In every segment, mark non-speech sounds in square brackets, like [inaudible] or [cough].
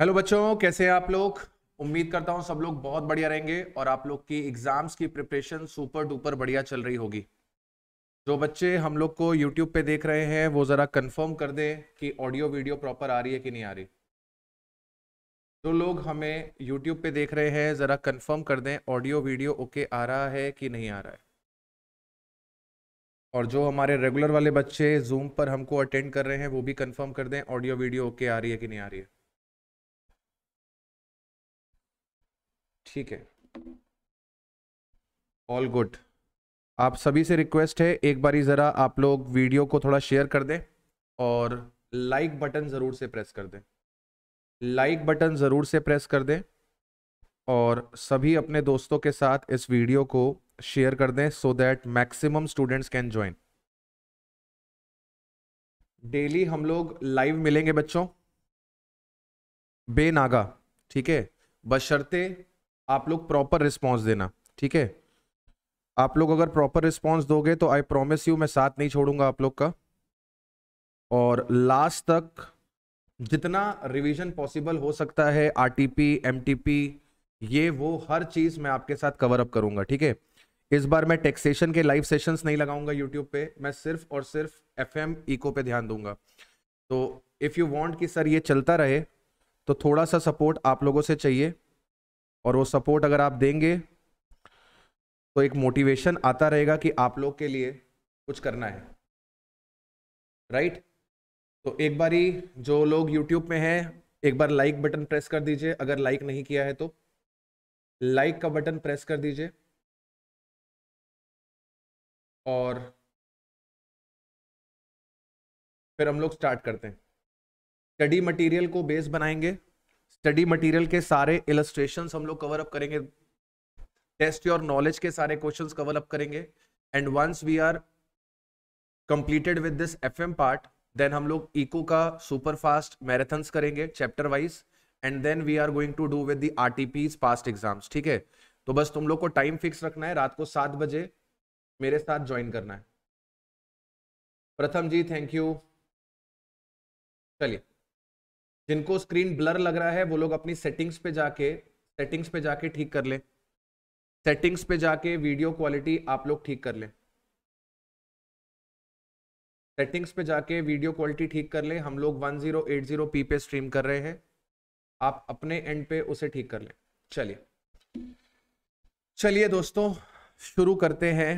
Hello बच्चों कैसे हैं आप लोग उम्मीद करता हूं सब लोग बहुत बढ़िया रहेंगे और आप लोग की एग्जाम्स की प्रिपरेशन सुपर डुपर बढ़िया चल रही होगी जो बच्चे हम लोग को यूट्यूब पे देख रहे हैं वो ज़रा कंफर्म कर दें कि ऑडियो वीडियो प्रॉपर आ रही है कि नहीं आ रही जो लोग हमें यूट्यूब पे देख रहे हैं ज़रा कन्फर्म कर दें ऑडियो वीडियो ओके आ रहा है कि नहीं आ रहा है और जो हमारे रेगुलर वाले बच्चे जूम पर हमको अटेंड कर रहे हैं वो भी कंफर्म कर दें ऑडियो वीडियो ओके आ रही है कि नहीं आ रही है ठीक है ऑल गुड आप सभी से रिक्वेस्ट है एक बारी ज़रा आप लोग वीडियो को थोड़ा शेयर कर दें और लाइक बटन ज़रूर से प्रेस कर दें लाइक बटन ज़रूर से प्रेस कर दें और सभी अपने दोस्तों के साथ इस वीडियो को शेयर कर दें so that maximum students can join daily हम लोग लाइव मिलेंगे बच्चों बेनागा ठीक है बशर्ते आप लोग प्रॉपर रिस्पॉन्स देना ठीक है आप लोग अगर प्रॉपर रिस्पॉन्स दोगे तो आई प्रोमिस यू मैं साथ नहीं छोड़ूंगा आप लोग का और लास्ट तक जितना रिवीजन पॉसिबल हो सकता है आरटीपी एमटीपी ये वो हर चीज़ मैं आपके साथ कवर अप करूंगा ठीक है इस बार मैं टैक्सेशन के लाइव सेशंस नहीं लगाऊंगा यूट्यूब पे मैं सिर्फ और सिर्फ एफएम इको पे ध्यान दूंगा तो इफ़ यू वांट कि सर ये चलता रहे तो थोड़ा सा सपोर्ट आप लोगों से चाहिए और वो सपोर्ट अगर आप देंगे तो एक मोटिवेशन आता रहेगा कि आप लोग के लिए कुछ करना है राइट right? तो एक बारी जो लोग यूट्यूब में हैं एक बार लाइक बटन प्रेस कर दीजिए अगर लाइक नहीं किया है तो लाइक का बटन प्रेस कर दीजिए और फिर हम लोग स्टार्ट करते हैं स्टडी मटेरियल को बेस बनाएंगे स्टडी मटेरियल के सारे इलस्ट्रेशन हम लोग कवर अप करेंगे टेस्ट योर नॉलेज के सारे क्वेश्चन कवर अप करेंगे and once we are completed with this F M part then हम लोग इको का सुपर फास्ट मैराथन्स करेंगे chapter wise and then we are going to do with R T P past exams ठीक है तो बस तुम लोग को टाइम फिक्स रखना है रात को सात बजे मेरे साथ ज्वाइन करना है प्रथम जी थैंक यू चलिए जिनको स्क्रीन ब्लर लग रहा है वो लोग अपनी सेटिंग्स पे जाके सेटिंग्स पे जाके ठीक कर ले सेटिंग्स पे जाके वीडियो क्वालिटी आप लोग ठीक कर ले सेटिंग्स पे जाके वीडियो क्वालिटी ठीक कर ले हम लोग 1080p पे स्ट्रीम कर रहे हैं आप अपने एंड पे उसे ठीक कर ले चलिए चलिए दोस्तों शुरू करते हैं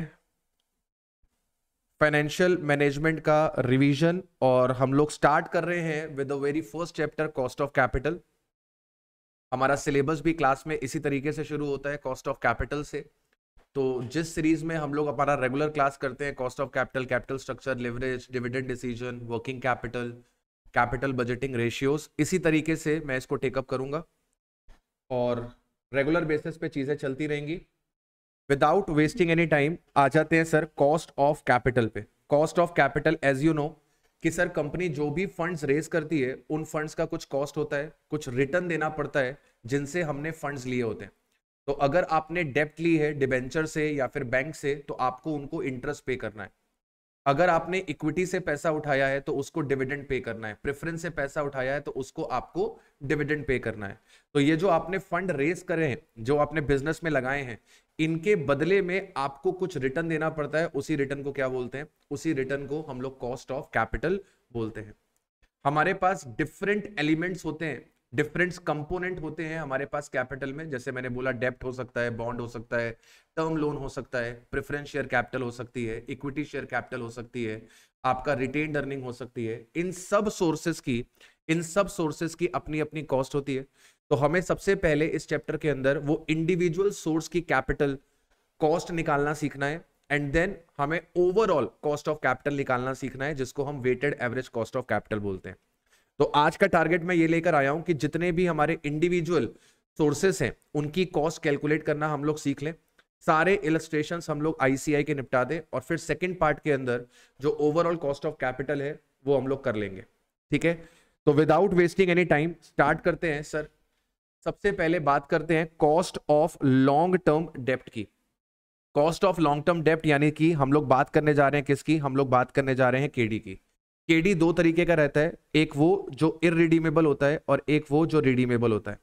फाइनेंशियल मैनेजमेंट का रिवीजन और हम लोग स्टार्ट कर रहे हैं with the very first chapter cost of capital हमारा सिलेबस भी क्लास में इसी तरीके से शुरू होता है कॉस्ट ऑफ कैपिटल से तो जिस सीरीज में हम लोग हमारा रेगुलर क्लास करते हैं cost of capital capital structure leverage dividend decision working capital capital budgeting ratios इसी तरीके से मैं इसको टेकअप करूंगा और रेगुलर बेसिस पे चीज़ें चलती रहेंगी विदाउट वेस्टिंग एनी टाइम आ जाते हैं सर कॉस्ट ऑफ कैपिटल पे cost of capital as you know कि सर कंपनी जो भी फंड्स रेज करती है उन फंड्स का कुछ कॉस्ट होता है कुछ रिटर्न देना पड़ता है जिनसे हमने फंड्स लिए होते हैं तो अगर आपने डेप्ट ली है डिबेंचर से या फिर बैंक से तो आपको उनको इंटरेस्ट पे करना है अगर आपने इक्विटी से पैसा उठाया है तो उसको डिविडेंड पे करना है प्रेफरेंस से पैसा उठाया है तो उसको आपको डिविडेंड पे करना है तो ये जो आपने फंड रेज करे हैं जो आपने बिजनेस में लगाए हैं इनके बदले में आपको कुछ रिटर्न देना पड़ता है उसी रिटर्न को क्या बोलते हैं उसी रिटर्न को हम लोग कॉस्ट ऑफ कैपिटल बोलते हैं हमारे पास डिफरेंट एलिमेंट्स होते हैं डिफरेंट कंपोनेंट होते हैं हमारे पास कैपिटल में जैसे मैंने बोला डेप्ट हो सकता है बॉन्ड हो सकता है टर्म लोन हो सकता है प्रेफरेंस शेयर कैपिटल हो सकती है इक्विटी शेयर कैपिटल हो सकती है आपका रिटेन अर्निंग हो सकती है इन सब सोर्सेस की इन सब सोर्सेस की अपनी अपनी कॉस्ट होती है तो हमें सबसे पहले इस चैप्टर के अंदर वो इंडिविजुअल सोर्स की कैपिटल कॉस्ट निकालना सीखना है एंड देन हमें ओवरऑल कॉस्ट ऑफ कैपिटल निकालना सीखना है जिसको हम weighted average cost of capital बोलते हैं तो आज का टारगेट मैं ये लेकर आया हूं कि जितने भी हमारे इंडिविजुअल सोर्सेस हैं उनकी कॉस्ट कैलकुलेट करना हम लोग सीख लें सारे इलस्ट्रेशन हम लोग आईसीआई के निपटा दें और फिर सेकेंड पार्ट के अंदर जो ओवरऑल कॉस्ट ऑफ कैपिटल है वो हम लोग कर लेंगे ठीक है तो without wasting any time start करते हैं सर सबसे पहले बात करते हैं कॉस्ट ऑफ लॉन्ग टर्म डेप्ट की कॉस्ट ऑफ लॉन्ग टर्म डेप्ट यानी कि हम लोग बात करने जा रहे हैं किसकी हम लोग बात करने जा रहे हैं केडी की केडी दो तरीके का रहता है एक वो जो इरिडीमेबल होता है और एक वो जो रिडीमेबल होता है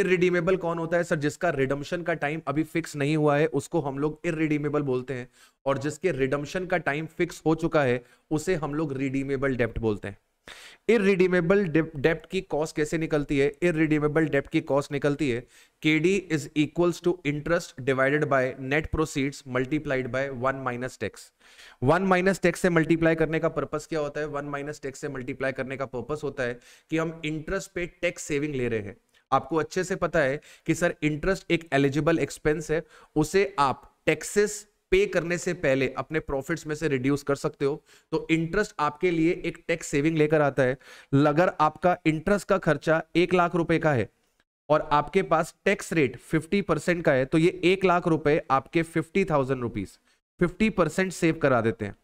इरिडीमेबल कौन होता है सर जिसका रिडम्शन का टाइम अभी फिक्स नहीं हुआ है उसको हम लोग इरिडीमेबल बोलते हैं और जिसके रिडम्शन का टाइम फिक्स हो चुका है उसे हम लोग रिडीमेबल डेप्ट बोलते हैं इरिडीमेबल डेप्ट की कॉस्ट कैसे निकलती है इरिडीमेबल डेप्ट की कॉस्ट निकलती है K D is equals to interest divided by net proceeds multiplied by one minus tax one minus tax से मल्टीप्लाई करने का पर्पस क्या होता है वन माइनस टैक्स से मल्टीप्लाई करने का पर्पस होता है कि हम इंटरेस्ट पे टैक्स सेविंग ले रहे हैं आपको अच्छे से पता है कि सर इंटरेस्ट एक एलिजिबल एक्सपेंस है उसे आप टैक्सेस पे करने से पहले अपने प्रॉफिट्स में से रिड्यूस कर सकते हो तो इंटरेस्ट आपके लिए एक टैक्स सेविंग लेकर आता है अगर आपका इंटरेस्ट का खर्चा एक लाख रुपए का है और आपके पास टैक्स रेट 50 परसेंट का है तो ये एक लाख रुपए आपके fifty thousand rupees fifty percent save करा देते हैं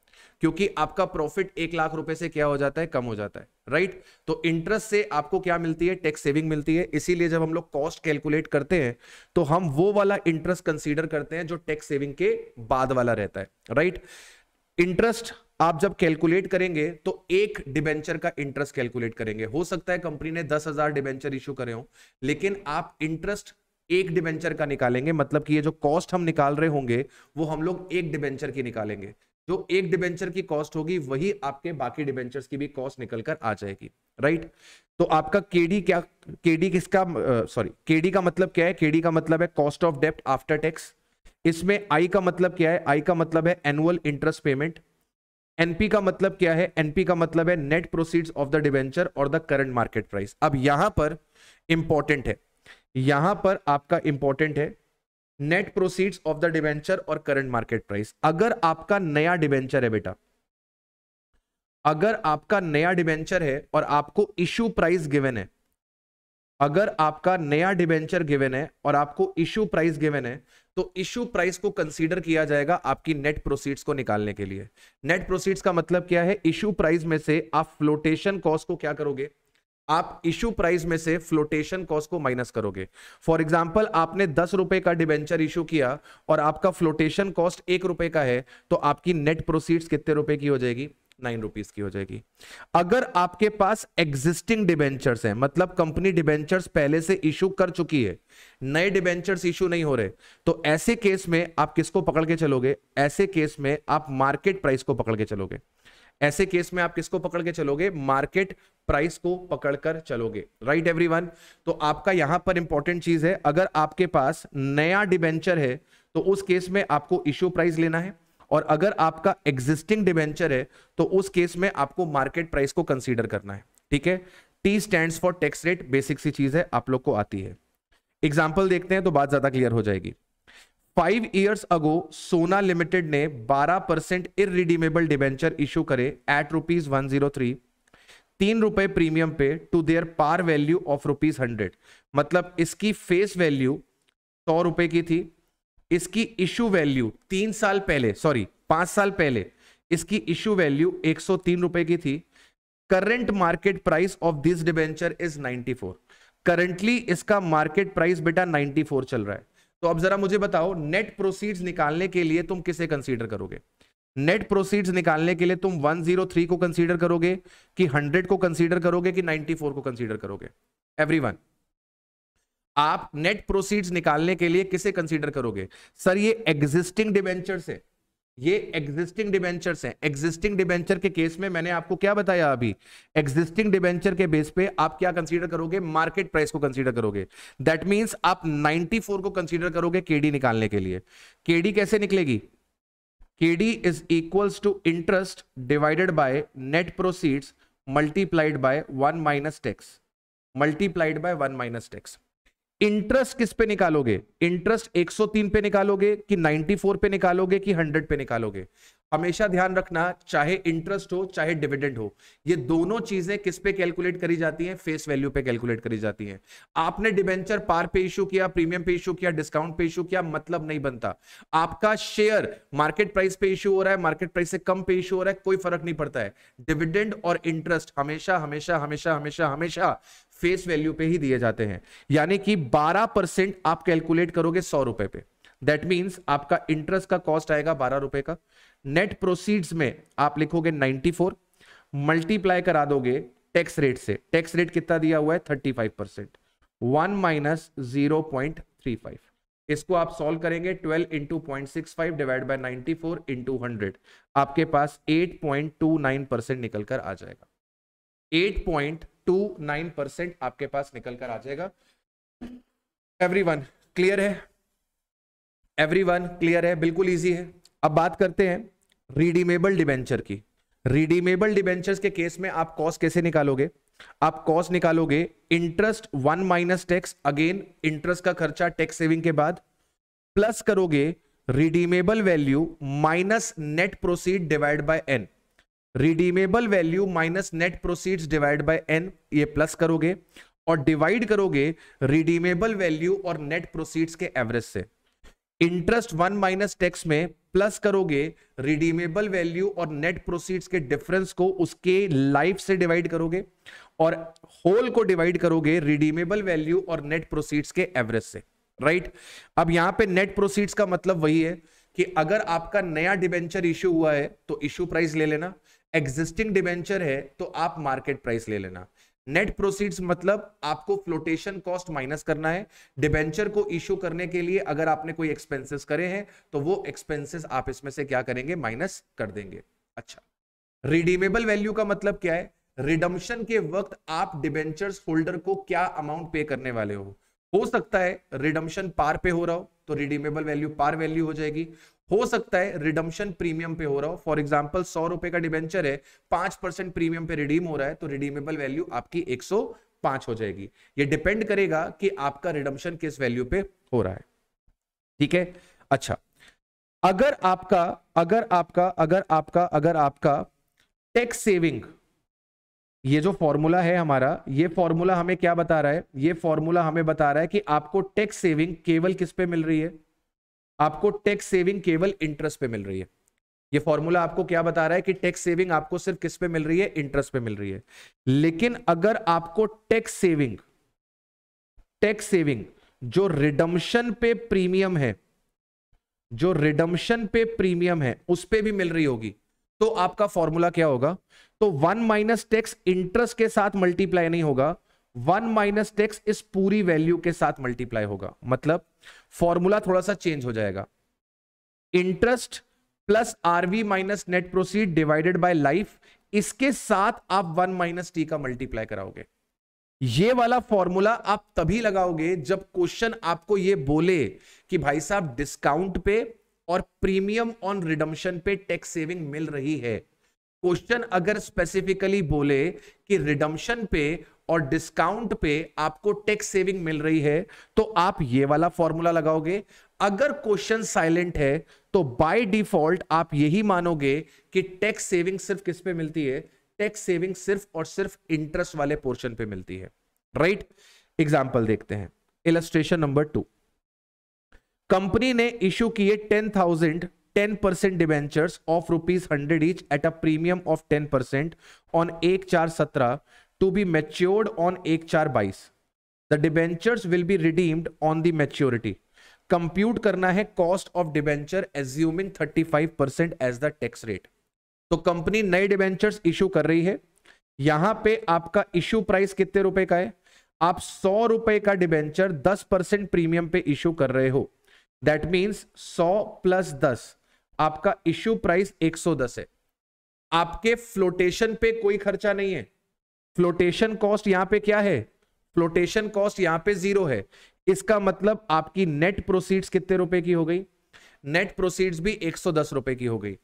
क्योंकि आपका प्रॉफिट एक लाख रुपए से क्या हो जाता है कम हो जाता है राइट तो इंटरेस्ट से आपको क्या मिलती है टैक्स सेविंग मिलती है इसीलिए जब हम लोग कॉस्ट कैलकुलेट करते हैं तो हम वो वाला इंटरेस्ट कंसीडर करते हैं जो टैक्स सेविंग के बाद वाला रहता है राइट इंटरेस्ट आप जब कैलकुलेट करेंगे तो एक डिबेंचर का इंटरेस्ट कैलकुलेट करेंगे हो सकता है कंपनी ने दस हजार डिबेंचर इश्यू करे हो लेकिन आप इंटरेस्ट एक डिबेंचर का निकालेंगे मतलब कि ये जो कॉस्ट हम निकाल रहे होंगे वो हम लोग एक डिबेंचर की निकालेंगे जो तो एक डिबेंचर की कॉस्ट होगी वही आपके बाकी डिबेंचर की भी कॉस्ट निकल कर आ जाएगी राइट तो आपका केडी क्या केडी किसका सॉरी uh, केडी का मतलब क्या है केडी का मतलब है कॉस्ट ऑफ डेप्ट आफ्टर टैक्स इसमें आई का मतलब क्या है आई का मतलब है एनुअल इंटरेस्ट पेमेंट एनपी का मतलब क्या है एनपी का मतलब है net proceeds of the debenture और द करंट मार्केट प्राइस अब यहां पर इंपॉर्टेंट है यहां पर आपका इंपॉर्टेंट है net proceeds of the debenture और करंट मार्केट प्राइस अगर आपका नया डिवेंचर है बेटा अगर आपका नया डिवेंचर है और आपको इश्यू प्राइस गिवन है अगर आपका नया डिवेंचर गिवन है और आपको इश्यू प्राइस गिवन है तो इश्यू प्राइस को कंसीडर किया जाएगा आपकी नेट प्रोसीड्स को निकालने के लिए नेट प्रोसीड्स का मतलब क्या है इश्यू प्राइस में से आप फ्लोटेशन कॉस्ट को क्या करोगे आप इशू प्राइस में से फ्लोटेशन कॉस्ट को माइनस करोगे फॉर एग्जाम्पल आपने दस रुपए का डिबेंचर इशू किया और आपका फ्लोटेशन कॉस्ट एक रुपए का है तो आपकी नेट प्रोसीड कितने रुपए की हो जाएगी नाइन रुपीज की हो जाएगी अगर आपके पास एग्जिस्टिंग डिबेंचर्स हैं मतलब कंपनी डिबेंचर्स पहले से इशू कर चुकी है नए डिबेंचर्स इशू नहीं हो रहे तो ऐसे केस में आप किसको पकड़ के चलोगे ऐसे केस में आप मार्केट प्राइस को पकड़ के चलोगे ऐसे केस में आप किसको पकड़ के चलोगे मार्केट प्राइस को पकड़कर चलोगे राइट एवरीवन तो आपका यहां पर इंपॉर्टेंट चीज है अगर आपके पास नया डिबेंचर है तो उस केस में आपको इश्यू प्राइस लेना है और अगर आपका एग्जिस्टिंग डिबेंचर है तो उस केस में आपको मार्केट प्राइस को कंसीडर करना है ठीक है T stand for tax rate basic सी चीज है आप लोग को आती है एग्जाम्पल देखते हैं तो बात ज्यादा क्लियर हो जाएगी फाइव ईयर्स अगो सोना लिमिटेड ने 12 परसेंट रिडीमेबल डिबेंचर इशू करे at rupees one zero three तीन रुपए premium pay to their par value of rupees hundred मतलब इसकी फेस वैल्यू सौ रुपए की थी इसकी इशू वैल्यू तीन साल पहले सॉरी पांच साल पहले इसकी इशू वैल्यू एक सौ तीन रुपए की थी current market price of this debenture is four currently इसका मार्केट प्राइस बेटा फोर चल रहा है तो अब जरा मुझे बताओ नेट प्रोसीड निकालने के लिए तुम किसे कंसिडर करोगे नेट प्रोसीड्स निकालने के लिए तुम 103 को कंसीडर करोगे कि 100 को कंसीडर करोगे कि 94 को कंसीडर करोगे एवरीवन आप नेट प्रोसीड्स निकालने के लिए किसे कंसीडर करोगे सर ये एग्जिस्टिंग डिबेंचर से ये एग्जिस्टिंग डिबेंचर हैं एग्जिस्टिंग डिबेंचर के केस में मैंने आपको क्या बताया अभी एग्जिस्टिंग डिबेंचर के बेस पे आप क्या कंसीडर करोगे मार्केट प्राइस को कंसीडर करोगे दैट मींस आप 94 को कंसीडर करोगे केडी निकालने के लिए केडी कैसे निकलेगी KD is equals to interest divided by net proceeds multiplied by 1 minus tax multiplied by 1 minus tax interest किस पे निकालोगे इंटरेस्ट 103 पे निकालोगे कि 94 पे निकालोगे कि 100 पे निकालोगे हमेशा ध्यान रखना चाहे इंटरेस्ट हो चाहे डिविडेंड हो ये दोनों चीजें किस पे कैलकुलेट करी जाती हैं फेस वैल्यू पे कैलकुलेट करी जाती हैं आपने डिबेंचर पार पे इशू किया प्रीमियम पे इशू किया डिस्काउंट पे इशू किया मतलब नहीं बनता आपका शेयर मार्केट प्राइस पे इशू हो रहा है मार्केट प्राइस से कम पे इशू हो रहा है कोई फर्क नहीं पड़ता है डिविडेंड और इंटरेस्ट हमेशा हमेशा हमेशा हमेशा हमेशा फेस वैल्यू पे ही दिए जाते हैं यानी कि बारह आप कैलकुलेट करोगे सौ रुपए पे दैट मीन्स आपका इंटरेस्ट का कॉस्ट आएगा बारह रुपए का नेट प्रोसीड्स में आप लिखोगे 94 मल्टीप्लाई करा दोगे टैक्स रेट से टैक्स रेट कितना दिया हुआ है 35 five percent one minus zero इसको आप सॉल्व करेंगे 12 into point six five divide by ninety four आपके पास 8.29 परसेंट निकल कर आ जाएगा 8.29 परसेंट आपके पास निकल कर आ जाएगा एवरीवन क्लियर है एवरीवन क्लियर है बिल्कुल इजी है अब बात करते हैं रिडीमेबल डिबेंचर की रिडीमेबल डिबेंचर्स के केस में आप कॉस्ट कैसे निकालोगे आप कॉस्ट निकालोगे interest one minus tax again इंटरेस्ट का खर्चा टैक्स सेविंग के बाद प्लस करोगे redeemable value minus net proceed divide by N redeemable value minus net proceed divide by N ये प्लस करोगे और डिवाइड करोगे रिडीमेबल वैल्यू और नेट प्रोसीड्स के एवरेज से इंटरेस्ट वन माइनस टैक्स में प्लस करोगे रिडीमेबल वैल्यू और नेट प्रोसीड्स के डिफरेंस को उसके लाइफ से डिवाइड करोगे और होल को डिवाइड करोगे रिडीमेबल वैल्यू और नेट प्रोसीड्स के एवरेज से राइट अब यहां पे नेट प्रोसीड्स का मतलब वही है कि अगर आपका नया डिबेंचर इश्यू हुआ है तो इश्यू प्राइस ले लेना एग्जिस्टिंग डिबेंचर है तो आप मार्केट प्राइस ले लेना नेट प्रोसीड्स मतलब आपको फ्लोटेशन कॉस्ट माइनस करना है डिबेंचर को इश्यू करने के लिए अगर आपने कोई एक्सपेंसेस करे हैं तो वो एक्सपेंसेस आप इसमें से क्या करेंगे माइनस कर देंगे अच्छा रिडीमेबल वैल्यू का मतलब क्या है रिडम्शन के वक्त आप डिबेंचर्स होल्डर को क्या अमाउंट पे करने वाले हो हो सकता है रिडम्शन पार पे हो रहा हो तो रिडीमेबल वैल्यू पार वैल्यू हो जाएगी हो सकता है रिडम्शन प्रीमियम पे हो रहा हो फॉर एग्जाम्पल सौ रुपए का डिबेंचर है पांच परसेंट प्रीमियम पे रिडीम हो रहा है तो रिडीमेबल वैल्यू आपकी एक सौ पांच हो जाएगी ये डिपेंड करेगा कि आपका रिडम्शन किस वैल्यू पे हो रहा है ठीक है अच्छा अगर आपका अगर आपका अगर आपका अगर आपका टैक्स सेविंग ये जो फॉर्मूला है हमारा ये फॉर्मूला हमें क्या बता रहा है ये फॉर्मूला हमें बता रहा है कि आपको टैक्स सेविंग केवल किस पे मिल रही है आपको टैक्स सेविंग केवल इंटरेस्ट पे मिल रही है ये फॉर्मूला आपको क्या बता रहा है कि टैक्स सेविंग आपको सिर्फ किस पे मिल रही है इंटरेस्ट पे मिल रही है लेकिन अगर आपको टैक्स सेविंग टैक्स सेविंग जो रिडम्शन पे प्रीमियम है जो रिडम्शन पे प्रीमियम है उस पर भी मिल रही होगी तो आपका फॉर्मूला क्या होगा तो वन माइनस टैक्स इंटरेस्ट के साथ मल्टीप्लाई नहीं होगा वन माइनस टेक्स इस पूरी वैल्यू के साथ मल्टीप्लाई होगा मतलब फॉर्मूला थोड़ा सा चेंज हो जाएगा interest plus RV minus net proceed divided by life इसके साथ आप वन माइनस टी का मल्टीप्लाई कराओगे ये वाला फॉर्मूला आप तभी लगाओगे जब क्वेश्चन आपको ये बोले कि भाई साहब डिस्काउंट पे और प्रीमियम ऑन रिडम्शन पे टैक्स सेविंग मिल रही है क्वेश्चन अगर स्पेसिफिकली बोले कि रिडम्शन पे और डिस्काउंट पे आपको टैक्स सेविंग मिल रही है तो आप ये वाला फॉर्मूला लगाओगे अगर क्वेश्चन साइलेंट है तो बाय डिफॉल्ट आप यही मानोगे कि टैक्स सेविंग सिर्फ किस पे मिलती है टैक्स सेविंग सिर्फ और सिर्फ इंटरेस्ट वाले पोर्शन पे मिलती है राइट right? एग्जाम्पल देखते हैं इलेस्ट्रेशन नंबर टू कंपनी ने इश्यू किए ten thousand ten percent debentures of rupees hundred each at a premium of ten percent on एक चार सत्रह टू बी मेच्योर्ड ऑन एक चार बाईस the debentures will be redeemed on the maturity compute करना है cost of debenture assuming five percent as the tax rate तो company नए डिबेंचर्स इशू कर रही है यहां पे आपका इश्यू प्राइस कितने रुपए का है आप सौ रुपए का डिबेंचर दस परसेंट प्रीमियम पे इश्यू कर रहे हो दैट मीन्स सौ प्लस दस आपका इश्यू प्राइस एक सौ दस है आपके फ्लोटेशन पे कोई खर्चा नहीं है फ्लोटेशन कॉस्ट यहां पे क्या है फ्लोटेशन कॉस्ट यहां पे जीरो है इसका मतलब आपकी नेट प्रोसीड्स कितने रुपए की हो गई नेट प्रोसीड्स भी दस रुपए की हो गई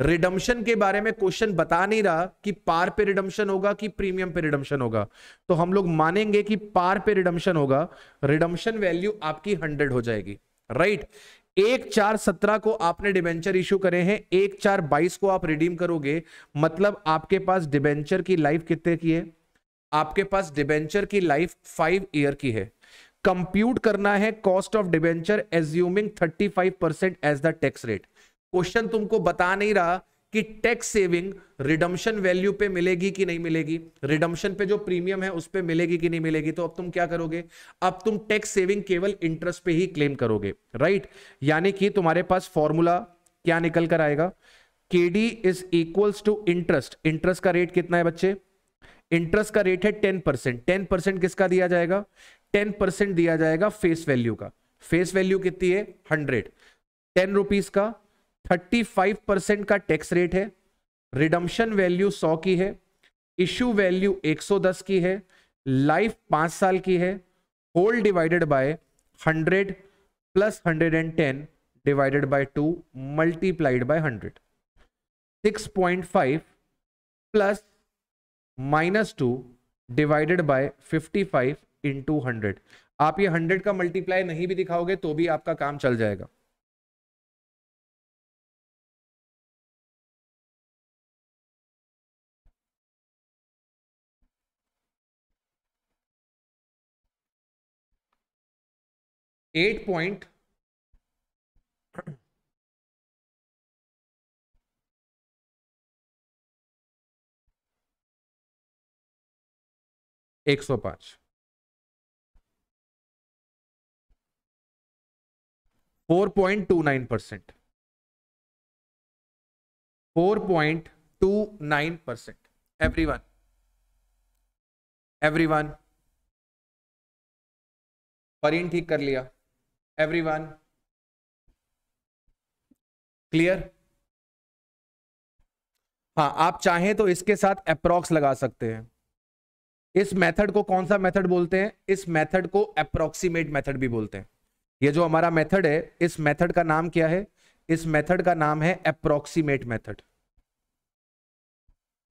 रिडम्शन के बारे में क्वेश्चन बता नहीं रहा कि पार पे रिडम्शन होगा कि प्रीमियम पे रिडम्शन होगा तो हम लोग मानेंगे कि पार पे रिडम्शन होगा रिडम्शन वैल्यू आपकी हंड्रेड हो जाएगी राइट right? एक चार सत्रह को आपने डिबेंचर इश्यू करे हैं एक चार बाईस को आप रिडीम करोगे मतलब आपके पास डिबेंचर की लाइफ कितने की है आपके पास डिबेंचर की लाइफ फाइव ईयर की है कंप्यूट करना है cost of debenture assuming thirty five percent as the tax rate question तुमको बता नहीं रहा कि टैक्स सेविंग रिडम्शन वैल्यू पे मिलेगी कि नहीं मिलेगी रिडम्शन पे जो प्रीमियम है उस पर मिलेगी कि नहीं मिलेगी तो अब तुम क्या करोगे अब तुम टैक्स सेविंग केवल इंटरेस्ट पे ही क्लेम करोगे राइट यानी कि तुम्हारे पास फॉर्मूला क्या निकल कर आएगा D is equals to interest interest का रेट कितना है बच्चे इंटरेस्ट का रेट है टेन परसेंट टेन परसेंट किसका दिया जाएगा टेन परसेंट दिया जाएगा फेस वैल्यू का फेस वैल्यू कितनी है हंड्रेड टेन रुपीज का 35 परसेंट का टैक्स रेट है रिडम्शन वैल्यू 100 की है इश्यू वैल्यू 110 की है लाइफ पांच साल की है whole divided by 100 plus 110 divided by two multiplied by 100 6.5 plus minus two divided by 55 into hundred आप ये 100 का मल्टीप्लाई नहीं भी दिखाओगे तो भी आपका काम चल जाएगा एट पॉइंट एक सौ पांच four point two nine percent four point two nine percent every one every one परिन ठीक कर लिया everyone क्लियर हाँ आप चाहें तो इसके साथ अप्रोक्स लगा सकते हैं इस मेथड को कौन सा मेथड बोलते हैं इस मेथड को अप्रोक्सीमेट मेथड भी बोलते हैं ये जो हमारा मेथड है इस मेथड का नाम क्या है इस मेथड का नाम है अप्रोक्सीमेट मेथड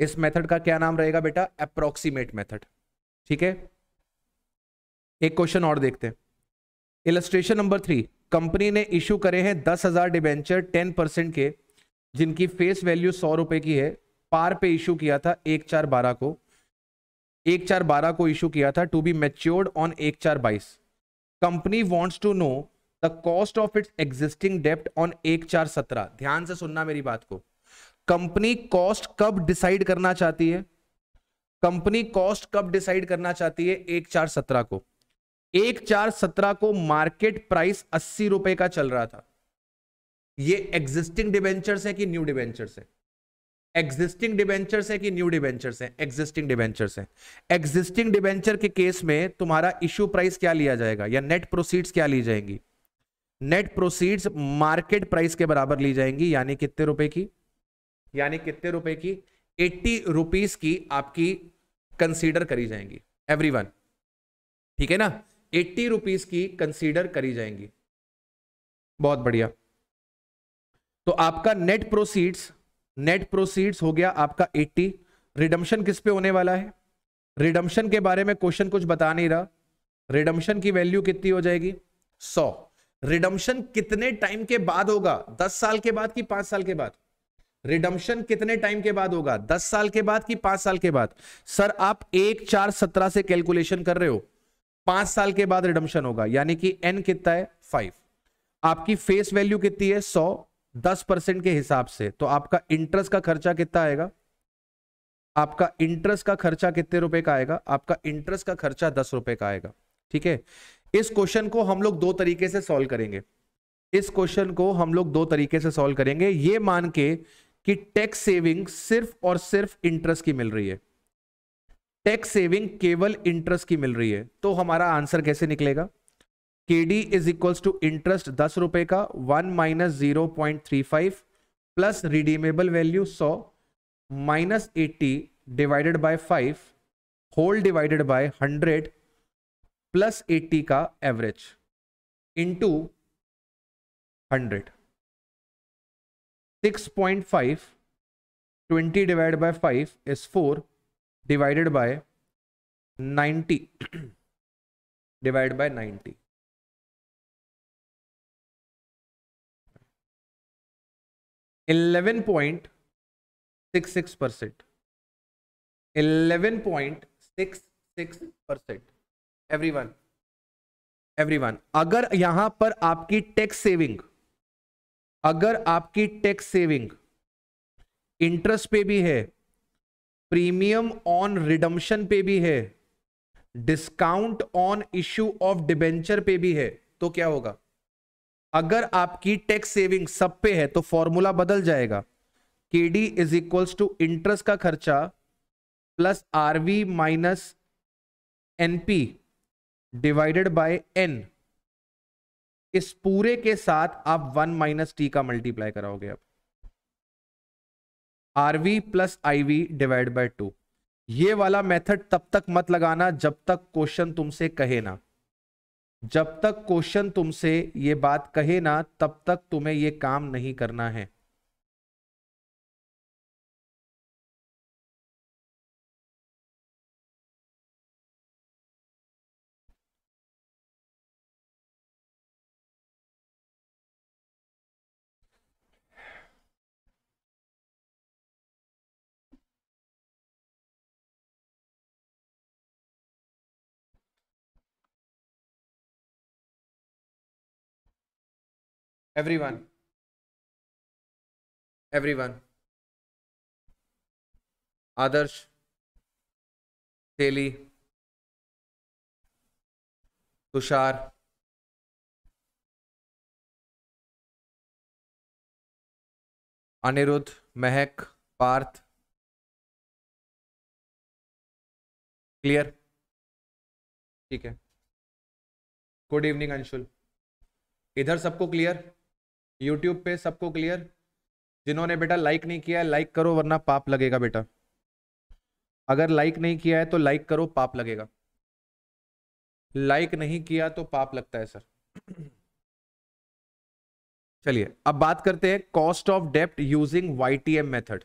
इस मेथड का क्या नाम रहेगा बेटा अप्रोक्सीमेट मेथड ठीक है एक क्वेश्चन और देखते हैं इलस्ट्रेशन नंबर थ्री कंपनी ने इशू करे हैं दस हजार डिबेंचर टेन परसेंट के जिनकी फेस वैल्यू सौ रुपए की है पार पे इशू किया था एक चार बारह को एक चार बारह को इशू किया था टू बी मेच्योर्ड ऑन एक चार बाईस company wants to know the cost of its existing डेप्ट ऑन एक चार सत्रह ध्यान से सुनना मेरी बात को कंपनी कॉस्ट कब डिसाइड करना चाहती है कंपनी कॉस्ट कब डिसाइड करना चाहती है एक चार सत्रह को एक चार सत्रह को मार्केट प्राइस अस्सी रुपए का चल रहा था ये एग्जिस्टिंग डिवेंचर है कि न्यू डिवेंचर है एग्जिस्टिंग डिवेंचर है कि न्यू डिबेंचर्स है एग्जिस्टिंग डिबेंचर्स है एग्जिस्टिंग डिबेंचर के केस में तुम्हारा इश्यू प्राइस क्या लिया जाएगा या नेट प्रोसीड्स क्या ली जाएंगी नेट प्रोसीड्स मार्केट प्राइस के बराबर ली जाएंगी यानी कितने रुपए की यानी कितने रुपए की एट्टी रुपीज की आपकी कंसीडर करी जाएंगी एवरी ठीक है ना एट्टी रुपीज की कंसीडर करी जाएंगी बहुत बढ़िया तो आपका नेट प्रोसीड्स नेट प्रोसीड्स हो गया आपका 80 रिडम्शन किस पे होने वाला है रिडम्शन के बारे में क्वेश्चन कुछ बता नहीं रहा रिडम्शन की वैल्यू कितनी हो जाएगी 100 रिडम्शन कितने टाइम के बाद होगा 10 साल के बाद कि 5 साल के बाद रिडम्शन कितने टाइम के बाद होगा 10 साल के बाद कि 5 साल के बाद सर आप एक चार सत्रह से कैलकुलेशन कर रहे हो पांच साल के बाद रिडम्शन होगा यानी कि एन कितना है फाइव आपकी फेस वैल्यू कितनी है सौ दस परसेंट के हिसाब से तो आपका इंटरेस्ट का खर्चा कितना आएगा आपका इंटरेस्ट का खर्चा कितने रुपए का आएगा आपका इंटरेस्ट का खर्चा दस रुपए का आएगा ठीक है इस क्वेश्चन को हम लोग दो तरीके से सॉल्व करेंगे इस क्वेश्चन को हम लोग दो तरीके से सॉल्व करेंगे ये मान के कि टैक्स सेविंग सिर्फ और सिर्फ इंटरेस्ट की मिल रही है टैक्स सेविंग केवल इंटरेस्ट की मिल रही है तो हमारा आंसर कैसे निकलेगा K D is equals to interest दस रुपए का one minus zero point three five plus redeemable value सौ minus eighty divided by five whole divided by hundred plus eighty का average into hundred six point five twenty divide by five is four divided by 90 divide by 90 eleven point six six percent eleven point six six percent every one every one अगर यहां पर आपकी tax saving अगर आपकी tax saving interest पे भी है premium on redemption पे भी है discount on issue of debenture पे भी है तो क्या होगा अगर आपकी टैक्स सेविंग सब पे है तो फॉर्मूला बदल जाएगा K D is equals to interest का खर्चा plus R V minus N P divided by N इस पूरे के साथ आप वन माइनस टी का मल्टीप्लाई कराओगे आप R V plus I V divide by two ये वाला मेथड तब तक मत लगाना जब तक क्वेश्चन तुमसे कहे ना जब तक क्वेश्चन तुमसे ये बात कहे ना तब तक तुम्हें ये काम नहीं करना है everyone everyone आदर्श तेली तुषार अनिरुद्ध महक पार्थ क्लियर ठीक है गुड इवनिंग अंशुल इधर सबको क्लियर यूट्यूब पे सबको क्लियर जिन्होंने बेटा लाइक नहीं किया है लाइक करो वरना पाप लगेगा बेटा अगर लाइक नहीं किया है तो लाइक करो पाप लगेगा लाइक नहीं किया तो पाप लगता है सर [clears throat] चलिए अब बात करते हैं कॉस्ट ऑफ डेप्ट using Y T M method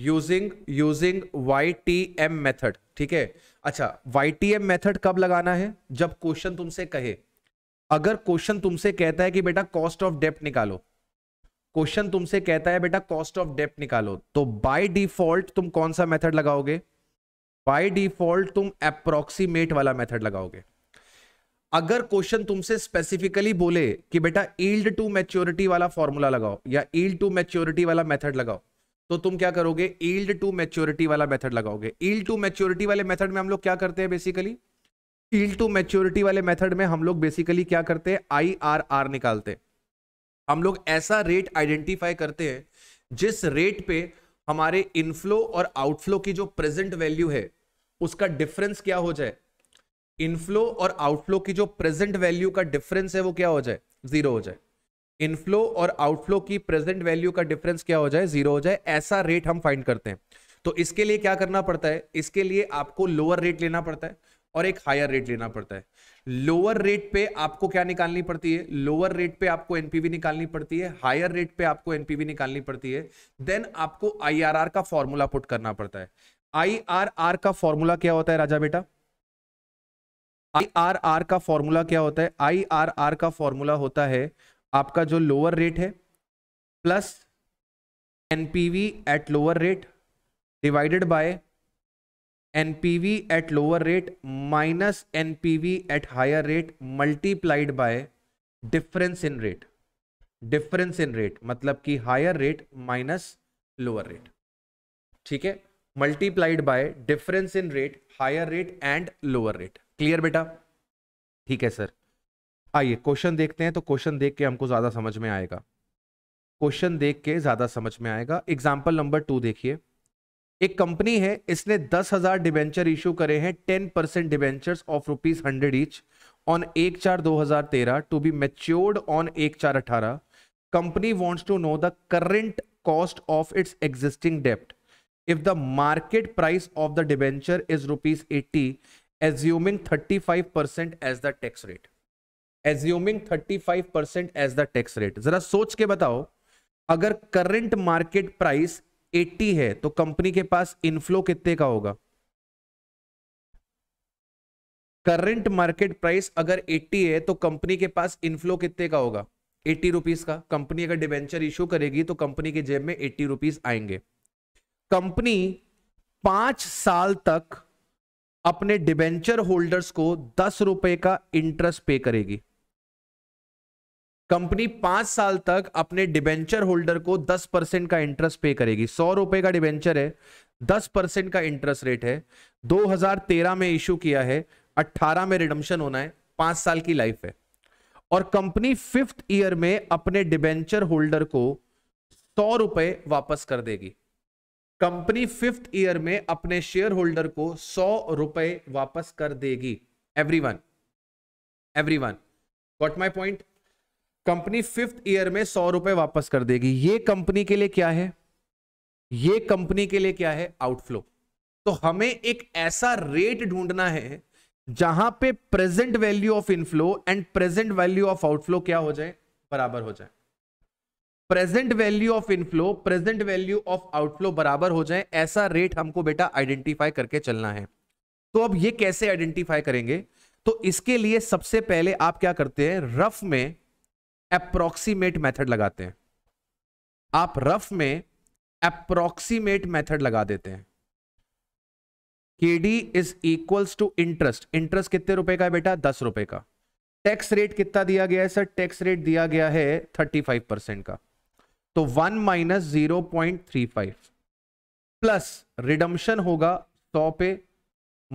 using using Y T M method ठीक है अच्छा वाई टी एम मेथड कब लगाना है जब क्वेश्चन तुमसे कहे अगर क्वेश्चन तुमसे कहता है कि बेटा कॉस्ट ऑफ डेप्ट निकालो क्वेश्चन तुमसे कहता है बेटा कॉस्ट ऑफ डेप्ट निकालो तो बाय डिफॉल्ट तुम कौन सा मेथड लगाओगे बाय डिफॉल्ट तुम अप्रोक्सीमेट वाला मेथड लगाओगे अगर क्वेश्चन तुमसे स्पेसिफिकली बोले कि बेटा ईल्ड टू मैच्योरिटी वाला फॉर्मूला लगाओ या ईल्ड टू मैच्योरिटी वाला मेथड लगाओ तो तुम क्या करोगे ईल्ड टू मैच्योरिटी वाला मेथड लगाओगे ईल्ड टू मैच्योरिटी वाले मेथड में हम लोग क्या करते हैं बेसिकली टील टू मैच्योरिटी वाले मेथड में हम लोग बेसिकली क्या करते हैं आई आर आर निकालते हैं हम लोग ऐसा रेट आइडेंटिफाई करते हैं जिस रेट पे हमारे इनफ्लो और आउटफ्लो की जो प्रेजेंट वैल्यू है उसका डिफरेंस क्या हो जाए इनफ्लो और आउटफ्लो की जो प्रेजेंट वैल्यू का डिफरेंस है वो क्या हो जाए जीरो हो जाए इनफ्लो और आउटफ्लो की प्रेजेंट वैल्यू का डिफरेंस क्या हो जाए जीरो हो जाए ऐसा रेट हम फाइंड करते हैं तो इसके लिए क्या करना पड़ता है इसके लिए आपको लोअर रेट लेना पड़ता है और एक हायर रेट लेना पड़ता है लोअर रेट पे आपको क्या निकालनी पड़ती है लोअर रेट पे आपको एनपीवी निकालनी पड़ती है हायर रेट पे आपको एनपीवी निकालनी पड़ती है देन आपको आईआरआर का फॉर्मूला पुट करना पड़ता है आईआरआर का फॉर्मूला क्या होता है राजा बेटा आईआरआर का फॉर्मूला क्या होता है आईआरआर का फॉर्मूला होता है आपका जो लोअर रेट है plus NPV at lower rate divided by NPV at lower rate minus NPV at higher rate multiplied by difference in rate difference in rate मतलब कि higher rate minus lower rate ठीक है multiplied by difference in rate higher rate and lower rate clear बेटा ठीक है sir आइए question देखते हैं तो क्वेश्चन देख के हमको ज़्यादा समझ में आएगा क्वेश्चन देख के ज़्यादा समझ में आएगा एग्जाम्पल नंबर टू देखिए एक कंपनी है इसने दस हजार डिबेंचर इशू करे हैं ten percent debenture of rupees hundred each on एक चार दो हजार तेरह टू बी मेच्योर्ड ऑन एक चार अठारह company wants to know the current cost of its existing डेप्ट if the market price of the debenture is rupees eighty assuming thirty five percent as the tax rate assuming thirty five percent as the tax rate जरा सोच के बताओ अगर current market price 80 है तो company के पास inflow कितने का होगा करंट मार्केट प्राइस अगर 80 है तो कंपनी के पास इनफ्लो कितने का होगा एट्टी रुपीज का कंपनी अगर डिवेंचर इश्यू करेगी तो कंपनी के जेब में एट्टी रुपीज आएंगे कंपनी पांच साल तक अपने डिवेंचर होल्डर्स को दस रुपए का इंटरेस्ट पे करेगी कंपनी पांच साल तक अपने डिबेंचर होल्डर को दस परसेंट का इंटरेस्ट पे करेगी सौ रुपए का डिबेंचर है दस परसेंट का इंटरेस्ट रेट है 2013 में इशू किया है 18 में रिडम्शन होना है पांच साल की लाइफ है और कंपनी फिफ्थ ईयर में अपने डिबेंचर होल्डर को सौ रुपए वापस कर देगी कंपनी फिफ्थ ईयर में अपने शेयर होल्डर को सौ रुपए वापस कर देगी everyone everyone what my point company fifth year में सौ रुपए वापस कर देगी ये कंपनी के लिए क्या है ये कंपनी के लिए क्या है आउटफ्लो तो हमें एक ऐसा रेट ढूंढना है जहां पे present value of inflow and present value of outflow क्या हो जाए बराबर हो जाए present value of inflow present value of outflow बराबर हो जाए ऐसा रेट हमको बेटा आइडेंटिफाई करके चलना है तो अब ये कैसे आइडेंटिफाई करेंगे तो इसके लिए सबसे पहले आप क्या करते हैं रफ में अप्रोक्सीमेट मेथड लगाते हैं आप रफ में अप्रोक्सीमेट मेथड लगा देते हैं K D is equals to interest interest कितने रुपए का है बेटा दस रुपए का टैक्स रेट कितना दिया गया है सर टैक्स रेट दिया गया है थर्टी फाइव परसेंट का तो one minus zero point three five plus redemption होगा सौ पे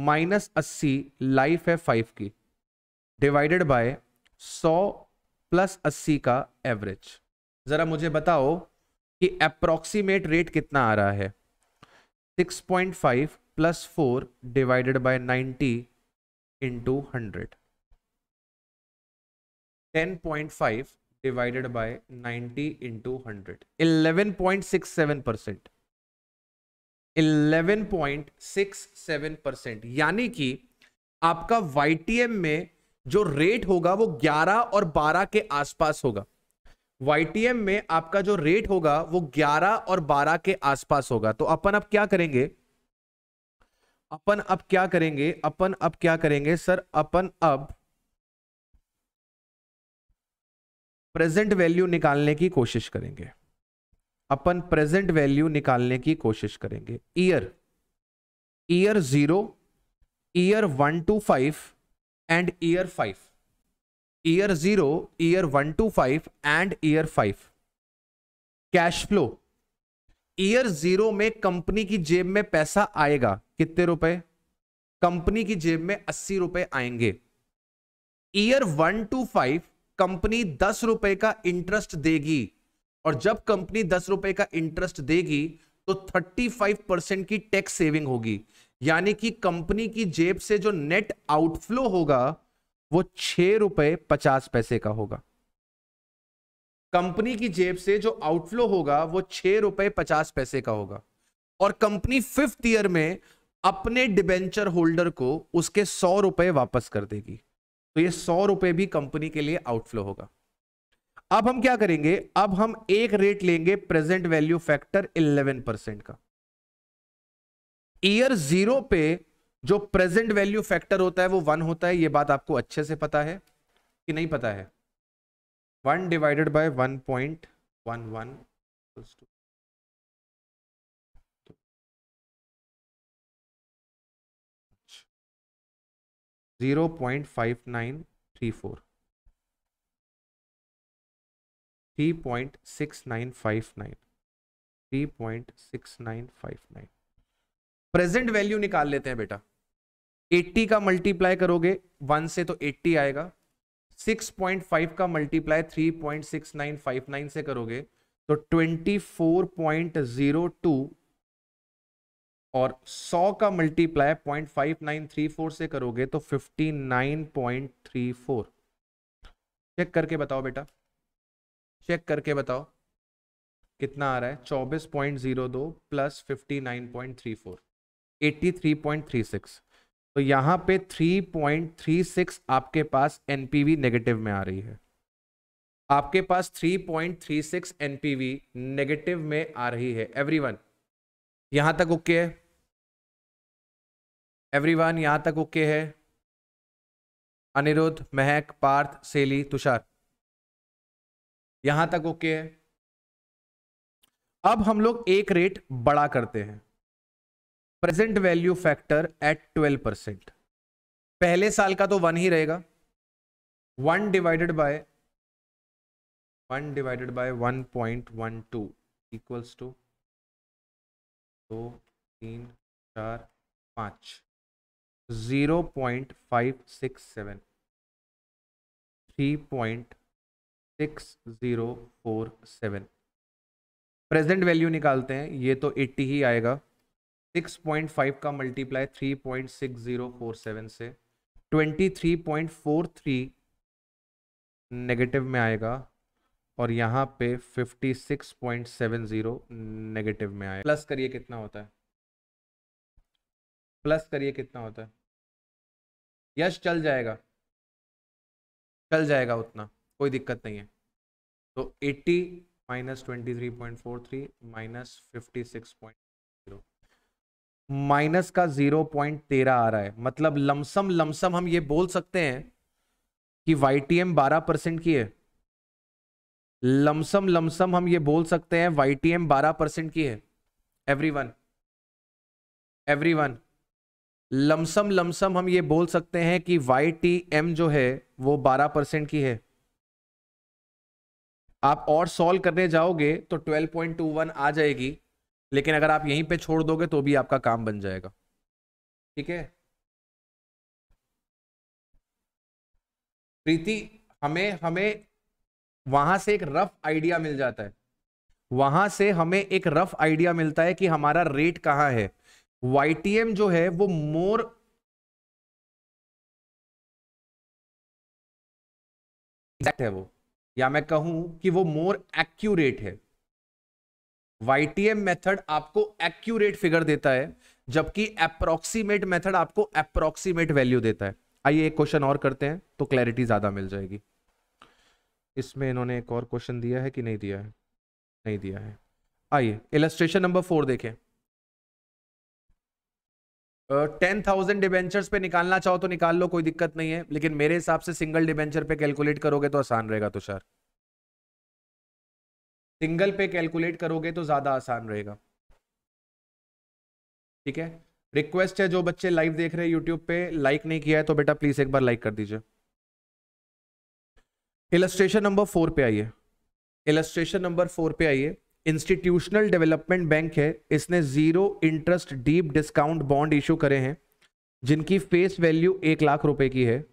माइनस अस्सी लाइफ है फाइव की डिवाइडेड बाय सौ प्लस अस्सी का एवरेज ज़रा मुझे बताओ कि अप्रोक्सीमेट रेट कितना आ रहा है 6.5 plus four divided by 90 into hundred ten point five divided by 90 into hundred eleven point six seven percent eleven point six seven percent यानी कि आपका वाई में जो रेट होगा वो 11 और 12 के आसपास होगा वाईटीएम में आपका जो रेट होगा वो 11 और 12 के आसपास होगा तो अपन अब क्या करेंगे अपन अब क्या करेंगे अपन अब क्या करेंगे सर अपन अब प्रेजेंट वैल्यू निकालने की कोशिश करेंगे अपन प्रेजेंट वैल्यू निकालने की कोशिश करेंगे year year zero year one to five and year five year zero year one to five and year five cash flow year zero में कंपनी की जेब में पैसा आएगा कितने रुपए कंपनी की जेब में अस्सी रुपए आएंगे year one to five company दस रुपए का इंटरेस्ट देगी और जब कंपनी दस रुपए का इंटरेस्ट देगी तो थर्टी फाइव परसेंट की टैक्स सेविंग होगी यानी कि कंपनी की जेब से जो नेट आउटफ्लो होगा वो छह रुपए पचास पैसे का होगा कंपनी की जेब से जो आउटफ्लो होगा वो छह रुपए पचास पैसे का होगा और कंपनी फिफ्थ ईयर में अपने डिबेंचर होल्डर को उसके सौ रुपए वापस कर देगी तो ये सौ रुपए भी कंपनी के लिए आउटफ्लो होगा अब हम क्या करेंगे अब हम एक रेट लेंगे present value factor eleven percent का ईयर जीरो पे जो प्रेजेंट वैल्यू फैक्टर होता है वो वन होता है ये बात आपको अच्छे से पता है कि नहीं पता है one divided by one point one one अच्छा। Zero point five nine three four three point six nine five nine three point six nine five nine present value निकाल लेते हैं बेटा 80 का मल्टीप्लाई करोगे वन से तो 80 आएगा 6.5 का मल्टीप्लाई 3.6959 से करोगे तो 24.02 और 100 का मल्टीप्लाई 0.5934 से करोगे तो 59.34 चेक करके बताओ बेटा चेक करके बताओ कितना आ रहा है 24.02 प्लस 59.34 83.36 तो यहाँ पे 3.36 आपके पास एनपीवी नेगेटिव में आ रही है आपके पास 3.36 एनपीवी नेगेटिव में आ रही है एवरीवन यहां तक ओके है एवरीवन यहां तक ओके है अनिरुद्ध महक पार्थ सेली तुषार यहां तक ओके है अब हम लोग एक रेट बड़ा करते हैं present value factor at twelve percent पहले साल का तो वन ही रहेगा one divided by one divided by one point one two equals to दो तीन चार पाँच zero point five six seven three point six zero four seven present value निकालते हैं ये तो एट्टी ही आएगा सिक्स पॉइंट फाइव का multiply three point six zero four seven से twenty three point four three negative में आएगा और यहाँ पे fifty six point seven zero negative में आएगा प्लस करिए कितना होता है प्लस करिए कितना होता है यश चल जाएगा चल जाएगा उतना कोई दिक्कत नहीं है तो eighty minus twenty three point four three minus fifty six point minus का जीरो पॉइंट तेरह आ रहा है मतलब लमसम लमसम हम ये बोल सकते हैं कि वाई टी एम बारह परसेंट की है लमसम लमसम हम ये बोल सकते हैं वाई टी एम बारह परसेंट की है every one every one lump sum lump sum हम ये बोल सकते हैं कि वाई टी एम जो है वो बारह परसेंट की है आप और सॉल्व करने जाओगे तो 12.21 आ जाएगी लेकिन अगर आप यहीं पे छोड़ दोगे तो भी आपका काम बन जाएगा ठीक है प्रीति हमें हमें वहां से एक रफ आइडिया मिल जाता है वहां से हमें एक रफ आइडिया मिलता है कि हमारा रेट कहाँ है वाई जो है वो मोर है वो या मैं कहूं कि वो मोर एक्यूरेट है वाईटीएम मेथड आपको एक्यूरेट फिगर देता है जबकि अप्रोक्सीमेट मेथड आपको अप्रोक्सीमेट वैल्यू देता है आइए एक क्वेश्चन और करते हैं तो क्लैरिटी ज्यादा मिल जाएगी इसमें इन्होंने एक और क्वेश्चन दिया है कि नहीं दिया है नहीं दिया है आइए इलेस्ट्रेशन नंबर फोर देखें टेन थाउजेंड डिबेंचर्स पे निकालना चाहो तो निकाल लो कोई दिक्कत नहीं है लेकिन मेरे हिसाब से सिंगल डिबेंचर पे कैलकुलेट करोगे तो आसान रहेगा तुषार सिंगल पे कैलकुलेट करोगे तो ज़्यादा आसान रहेगा ठीक है रिक्वेस्ट है जो बच्चे लाइव देख रहे हैं यूट्यूब पे लाइक नहीं किया है तो बेटा प्लीज़ एक बार लाइक कर दीजिए इलस्ट्रेशन नंबर फोर पे आइए इलस्ट्रेशन नंबर फोर पे आइए इंस्टीट्यूशनल डेवलपमेंट बैंक है इसने zero interest deep discount bond issue करे हैं जिनकी फेस वैल्यू एक लाख रुपए की है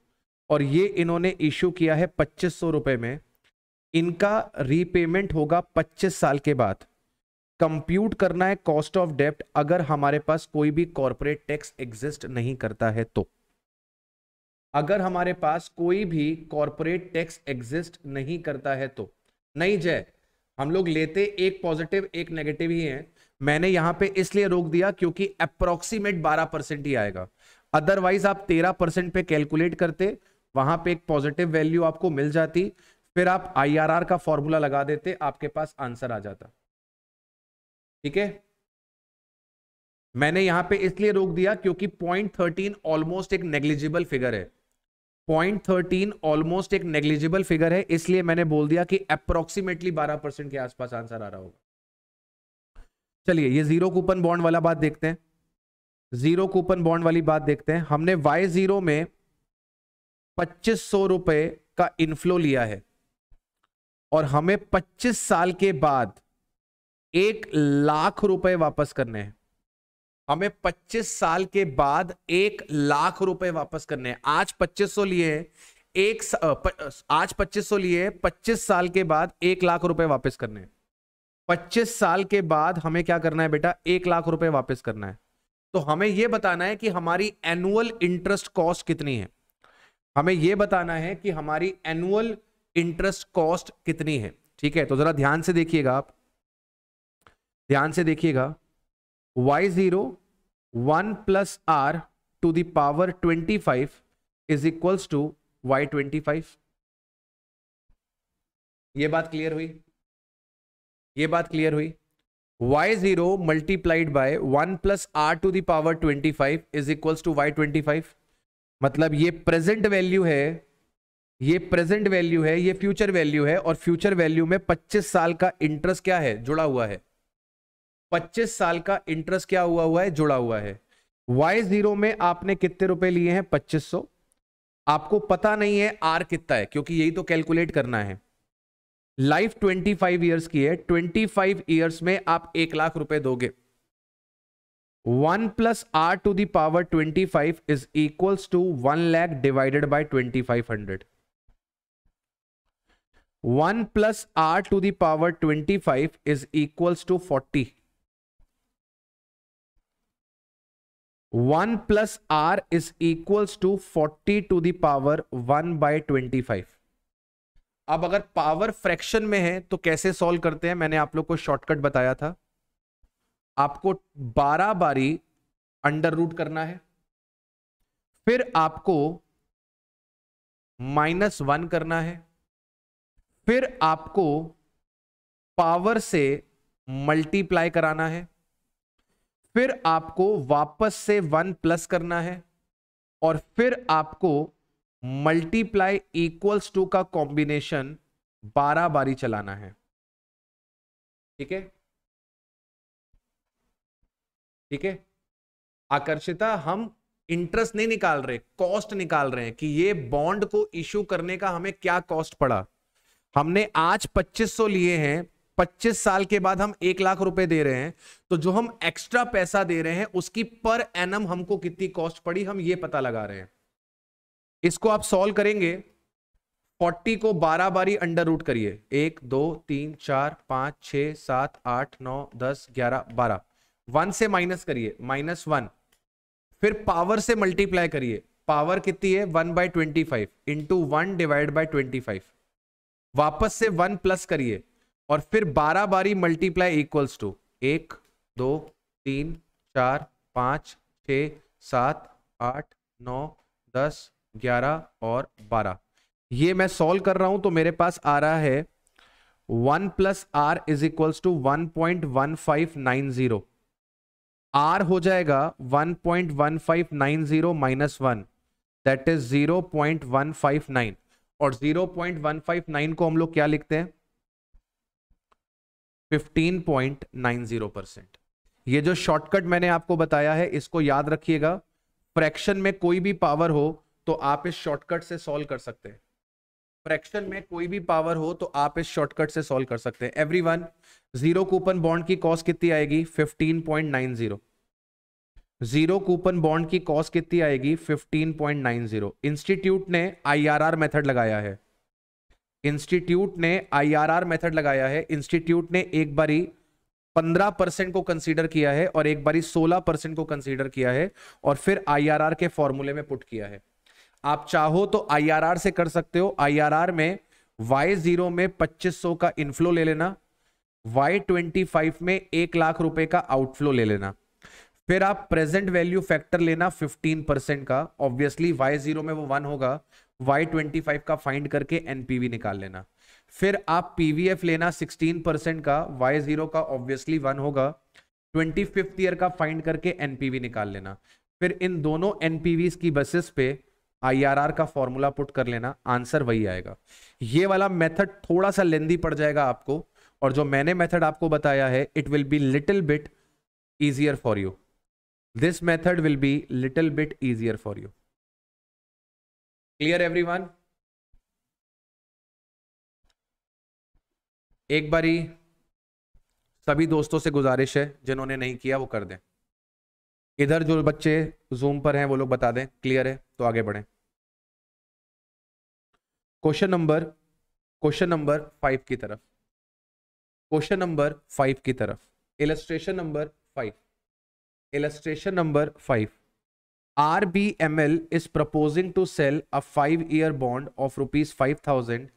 और ये इन्होंने इशू किया है पच्चीस सौ रुपए में इनका रीपेमेंट होगा 25 साल के बाद कंप्यूट करना है कॉस्ट ऑफ डेप्ट अगर हमारे पास कोई भी कॉरपोरेट टैक्स एग्जिस्ट नहीं करता है तो अगर हमारे पास कोई भी कॉरपोरेट टैक्स एग्जिस्ट नहीं करता है तो नहीं जय हम लोग लेते एक पॉजिटिव एक नेगेटिव ही है मैंने यहां पे इसलिए रोक दिया क्योंकि अप्रोक्सीमेट 12 परसेंट ही आएगा अदरवाइज आप 13 परसेंट पे कैलकुलेट करते वहां पे एक पॉजिटिव वैल्यू आपको मिल जाती फिर आप आईआरआर का फॉर्मूला लगा देते आपके पास आंसर आ जाता ठीक है मैंने यहां पे इसलिए रोक दिया क्योंकि पॉइंट थर्टीन ऑलमोस्ट एक नेग्लिजिबल फिगर है पॉइंट थर्टीन ऑलमोस्ट एक नेग्लिजिबल फिगर है इसलिए मैंने बोल दिया कि अप्रोक्सीमेटली बारह परसेंट के आसपास आंसर आ रहा होगा चलिए ये जीरो कूपन बॉन्ड वाला बात देखते हैं जीरो कूपन बॉन्ड वाली बात देखते हैं हमने वाई जीरो में पच्चीस सौ रुपए का इनफ्लो लिया है और हमें 25 साल के बाद एक लाख रुपए वापस करने हैं हमें 25 साल के बाद एक लाख रुपए वापस करने हैं आज 2500 लिए एक आज 2500 लिए 25 साल के बाद एक लाख रुपए वापस करने हैं 25 साल के बाद हमें क्या करना है बेटा एक लाख रुपए वापस करना है तो हमें यह बताना है कि हमारी एनुअल इंटरेस्ट कॉस्ट कितनी है हमें यह बताना है कि हमारी एनुअल इंटरेस्ट कॉस्ट कितनी है ठीक है तो जरा ध्यान से देखिएगा आप ध्यान से देखिएगा y0 zero one plus R to the power twenty five is equals to Y twenty five ये बात क्लियर हुई ये बात क्लियर हुई y0 zero multiplied by one plus R to the power twenty five is equals to Y twenty five मतलब ये present value है ये प्रेजेंट वैल्यू है ये फ्यूचर वैल्यू है और फ्यूचर वैल्यू में 25 साल का इंटरेस्ट क्या है जुड़ा हुआ है 25 साल का इंटरेस्ट क्या हुआ हुआ है जुड़ा हुआ है वाई जीरो में आपने कितने रुपए लिए हैं 2500 आपको पता नहीं है आर कितना है क्योंकि यही तो कैलकुलेट करना है लाइफ 25 फाइव ईयर्स की है 25 फाइव ईयर्स में आप एक लाख रुपए दोगे one plus R to the power twenty five is equals to one lakh divided by twenty five hundred one plus R to the power twenty five is equals to forty one plus R is equals to forty to the power one by twenty five अब अगर power fraction में है तो कैसे solve करते हैं मैंने आप लोग को शॉर्टकट बताया था आपको बारह बारी अंडर रूट करना है फिर आपको माइनस वन करना है फिर आपको पावर से मल्टीप्लाई कराना है फिर आपको वापस से वन प्लस करना है और फिर आपको मल्टीप्लाई इक्वल्स टू का कॉम्बिनेशन बारह बारी चलाना है ठीक है ठीक है आकर्षिता हम इंटरेस्ट नहीं निकाल रहे कॉस्ट निकाल रहे हैं कि ये बॉन्ड को इश्यू करने का हमें क्या कॉस्ट पड़ा हमने आज 2500 लिए हैं 25 साल के बाद हम एक लाख रुपए दे रहे हैं तो जो हम एक्स्ट्रा पैसा दे रहे हैं उसकी पर एनम हमको कितनी कॉस्ट पड़ी हम ये पता लगा रहे हैं इसको आप सॉल्व करेंगे 40 को 12 बारी अंडर रूट करिए एक दो तीन चार पाँच छ सात आठ नौ दस ग्यारह बारह वन से माइनस करिए माइनस वन फिर पावर से मल्टीप्लाई करिए पावर कितनी है one by twenty five into one divide by twenty five वापस से वन प्लस करिए और फिर बारह बारी मल्टीप्लाई इक्वल्स टू एक दो तीन चार पाँच छ सात आठ नौ दस ग्यारह और बारह ये मैं सॉल्व कर रहा हूं तो मेरे पास आ रहा है one plus R is equals to one point one five nine zero R हो जाएगा one point one five nine zero minus one that is zero point one five nine और 0.159 को हम लोग क्या लिखते हैं 15.90 परसेंट ये जो शॉर्टकट मैंने आपको बताया है इसको याद रखिएगा फ्रैक्शन में कोई भी पावर हो तो आप इस शॉर्टकट से सॉल्व कर सकते हैं फ्रैक्शन में कोई भी पावर हो तो आप इस शॉर्टकट से सॉल्व कर सकते हैं एवरीवन जीरो कूपन बॉन्ड की कॉस्ट कितनी आएगी 15.90 जीरो कूपन बॉन्ड की कॉस्ट कितनी आएगी 15.90 इंस्टीट्यूट ने आईआरआर मेथड लगाया है इंस्टीट्यूट ने आईआरआर मेथड लगाया है इंस्टीट्यूट ने एक बारी 15 परसेंट को कंसीडर किया है और एक बारी 16 परसेंट को कंसीडर किया है और फिर आईआरआर के फॉर्मूले में पुट किया है आप चाहो तो आई से कर सकते हो आई में वाई जीरो में पच्चीस का इनफ्लो ले लेना वाई ट्वेंटी फाइव में एक लाख रुपए का आउटफ्लो ले लेना फिर आप प्रेजेंट वैल्यू फैक्टर लेना 15 परसेंट का ऑब्वियसली वाई जीरो में वो वन होगा वाई ट्वेंटी फाइव का फाइंड करके NPV निकाल लेना फिर आप PVF लेना 16 परसेंट का वाई जीरो का ऑब्वियसली वन होगा ट्वेंटी फिफ्थ ईयर का फाइंड करके एनपीवी निकाल लेना फिर इन दोनों एनपीवी की बेसिस पे IRR का फॉर्मूला पुट कर लेना आंसर वही आएगा ये वाला मेथड थोड़ा सा लेंदी पड़ जाएगा आपको और जो मैंने मेथड आपको बताया है it will be little bit easier for you this method will be little bit easier for you clear everyone एक बारी सभी दोस्तों से गुजारिश है जिन्होंने नहीं किया वो कर दें इधर जो बच्चे जूम पर हैं वो लोग बता दें क्लियर है तो आगे बढ़ें question number question number five की तरफ क्वेश्चन नंबर फाइव की तरफ illustration number five illustration number 5 RBML is proposing to sell a 5 year bond of rupees 5000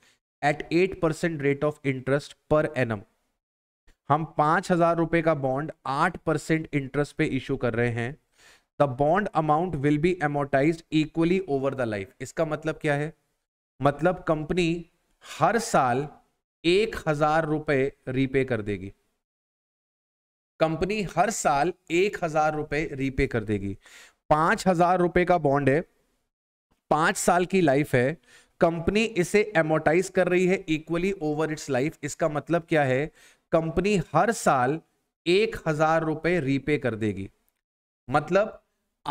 at 8% rate of interest per annum हम पांच हजार रुपए का बॉन्ड आठ परसेंट इंटरेस्ट पे इश्यू कर रहे हैं the bond amount will be amortise equally over the life इसका मतलब क्या है मतलब कंपनी हर साल एक हजार रुपए रीपे कर देगी कंपनी हर साल एक हजार रुपए रीपे कर देगी पांच हजार रुपए का बॉन्ड है पांच साल की लाइफ है कंपनी इसे एमोटाइज कर रही है इक्वली ओवर इट्स लाइफ इसका मतलब क्या है कंपनी हर साल एक हजार रुपए रीपे कर देगी मतलब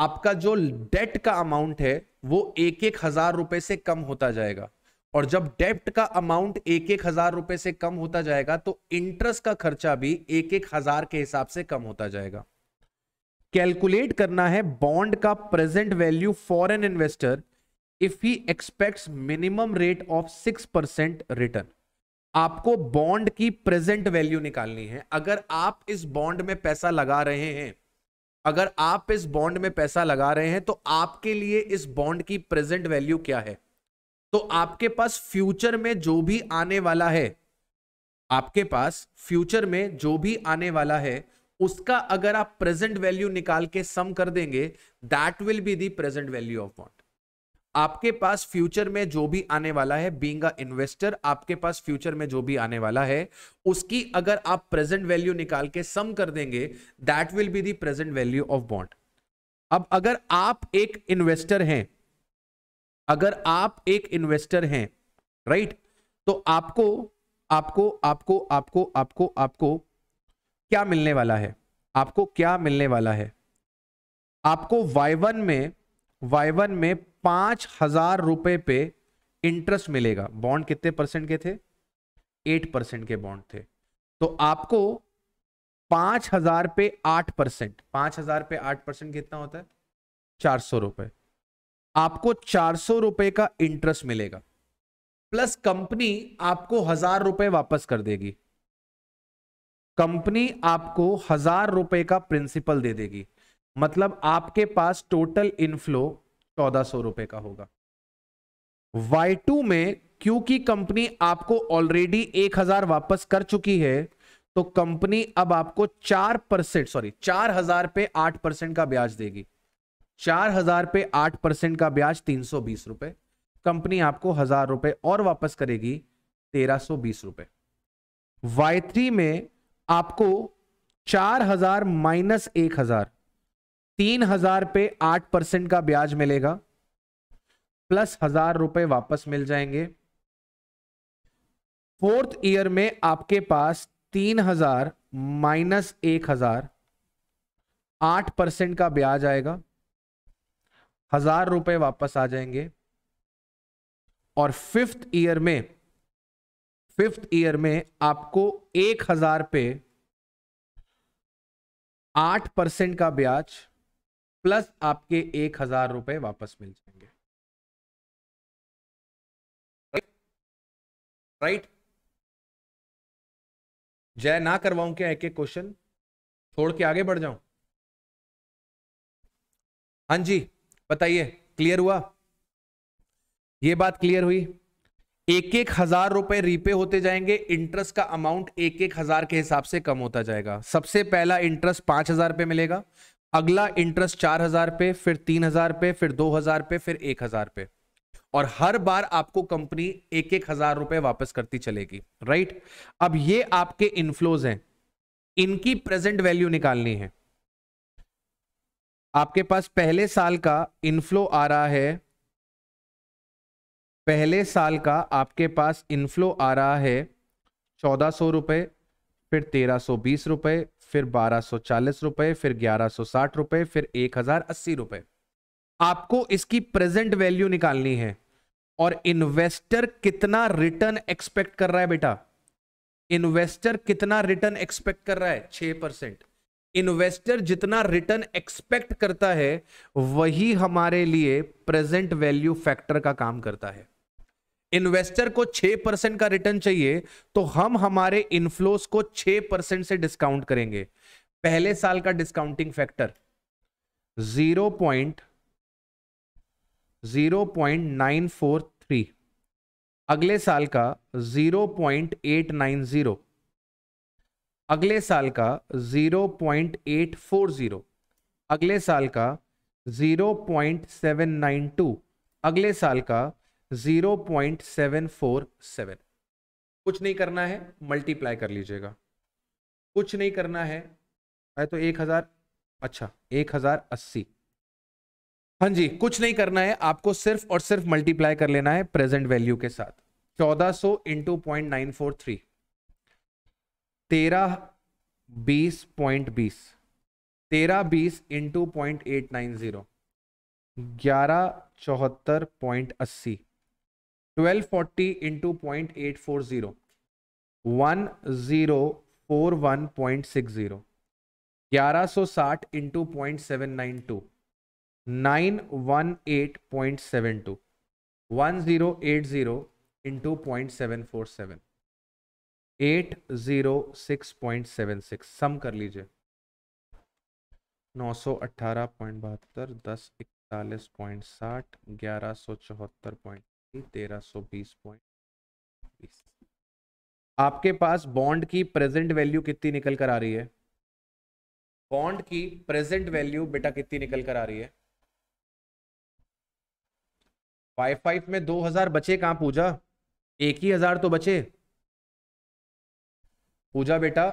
आपका जो डेट का अमाउंट है वो एक एक हजार रुपए से कम होता जाएगा और जब डेप्ट का अमाउंट एक एक हजार रुपए से कम होता जाएगा तो इंटरेस्ट का खर्चा भी एक एक हजार के हिसाब से कम होता जाएगा कैलकुलेट करना है बॉन्ड का present value for an investor if he expects minimum rate of six percent return आपको बॉन्ड की प्रेजेंट वैल्यू निकालनी है अगर आप इस बॉन्ड में पैसा लगा रहे हैं अगर आप इस बॉन्ड में पैसा लगा रहे हैं तो आपके लिए इस बॉन्ड की प्रेजेंट वैल्यू क्या है तो आपके पास फ्यूचर में जो भी आने वाला है आपके पास फ्यूचर में जो भी आने वाला है उसका अगर आप प्रेजेंट वैल्यू निकाल के सम कर देंगे that will be the present value of bond आपके पास फ्यूचर में जो भी आने वाला है बींग अ इन्वेस्टर आपके पास फ्यूचर में जो भी आने वाला है उसकी अगर आप प्रेजेंट वैल्यू निकाल के सम कर देंगे that will be the present value of bond अब अगर आप एक इन्वेस्टर हैं अगर आप एक इन्वेस्टर हैं राइट तो आपको आपको आपको आपको आपको आपको क्या मिलने वाला है आपको क्या मिलने वाला है आपको वाई वन में वाई वन में पांच हजार रुपए पे इंटरेस्ट मिलेगा बॉन्ड कितने परसेंट के थे एट परसेंट के बॉन्ड थे तो आपको पांच हजार पे आठ परसेंट पांच हजार पे आठ परसेंट कितना होता है चार सौ रुपए आपको चार सौ रुपए का इंटरेस्ट मिलेगा प्लस कंपनी आपको हजार रुपए वापस कर देगी कंपनी आपको हजार रुपए का प्रिंसिपल दे देगी मतलब आपके पास टोटल इनफ्लो चौदह सौ रुपए का होगा वाई टू में क्योंकि कंपनी आपको ऑलरेडी एक हजार वापस कर चुकी है तो कंपनी अब आपको चार परसेंट सॉरी चार हजार पे आठ परसेंट का ब्याज देगी चार हजार पे आठ परसेंट का ब्याज तीन सौ बीस रुपए कंपनी आपको हजार रुपए और वापस करेगी तेरह सौ बीस रुपए वाई थ्री में आपको चार हजार माइनस एक हजार तीन हजार पे आठ परसेंट का ब्याज मिलेगा प्लस हजार रुपए वापस मिल जाएंगे फोर्थ ईयर में आपके पास तीन हजार माइनस एक हजार आठ परसेंट का ब्याज आएगा हजार रुपए वापस आ जाएंगे और फिफ्थ ईयर में फिफ्थ ईयर में आपको एक हजार पे आठ परसेंट का ब्याज प्लस आपके एक हजार रुपए वापस मिल जाएंगे राइट जय ना करवाऊं क्या एक एक क्वेश्चन छोड़ के आगे बढ़ जाऊं हां जी बताइए क्लियर हुआ ये बात क्लियर हुई एक एक हजार रुपए रीपे होते जाएंगे इंटरेस्ट का अमाउंट एक एक हजार के हिसाब से कम होता जाएगा सबसे पहला इंटरेस्ट पांच हजार पे मिलेगा अगला इंटरेस्ट चार हजार पे फिर तीन हजार पे फिर दो हजार पे फिर एक हजार पे और हर बार आपको कंपनी एक एक हजार रुपए वापस करती चलेगी राइट अब ये आपके इनफ्लोज हैं इनकी प्रेजेंट वैल्यू निकालनी है आपके पास पहले साल का इनफ्लो आ रहा है पहले साल का आपके पास इनफ्लो आ रहा है चौदह सौ रुपये फिर तेरह सौ बीस रुपये फिर बारह सौ चालीस रुपये फिर ग्यारह सौ साठ रुपये फिर एक हजार अस्सी रुपये आपको इसकी प्रेजेंट वैल्यू निकालनी है और इन्वेस्टर कितना रिटर्न एक्सपेक्ट कर रहा है बेटा इन्वेस्टर कितना रिटर्न एक्सपेक्ट कर रहा है छह परसेंट इन्वेस्टर जितना रिटर्न एक्सपेक्ट करता है वही हमारे लिए प्रेजेंट वैल्यू फैक्टर का काम करता है इन्वेस्टर को 6 परसेंट का रिटर्न चाहिए तो हम हमारे इनफ्लोस को 6 परसेंट से डिस्काउंट करेंगे पहले साल का discounting factor zero point zero point nine four three अगले साल का zero point eight nine zero अगले साल का 0.840 अगले साल का 0.792 अगले साल का 0.747 कुछ नहीं करना है मल्टीप्लाई कर लीजिएगा कुछ नहीं करना है है तो एक हजार अच्छा एक हजार अस्सी हाँ जी कुछ नहीं करना है आपको सिर्फ और सिर्फ मल्टीप्लाई कर लेना है प्रेजेंट वैल्यू के साथ चौदह सौ into point nine four three तेरह बीस पॉइंट बीस तेरह बीस into point eight nine zero ग्यारह चौहत्तर पॉइंट अस्सी twelve forty into point eight four zero one zero four one point six zero ग्यारह सौ साठ into point seven nine two nine one eight point seven two one zero eight zero into point seven four seven eight zero six point seven six sum कर लीजिए नौ सौ अट्ठारह point बहत्तर दस इकतालीस पॉइंट साठ ग्यारह सौ चौहत्तर पॉइंट तेरह सौ बीस पॉइंट बीस आपके पास बॉन्ड की प्रेजेंट वैल्यू कितनी निकल कर आ रही है बॉन्ड की प्रेजेंट वैल्यू बेटा कितनी निकल कर आ रही है फाइव फाइव में दो हजार बचे कहां पूजा एक ही हजार तो बचे पूजा बेटा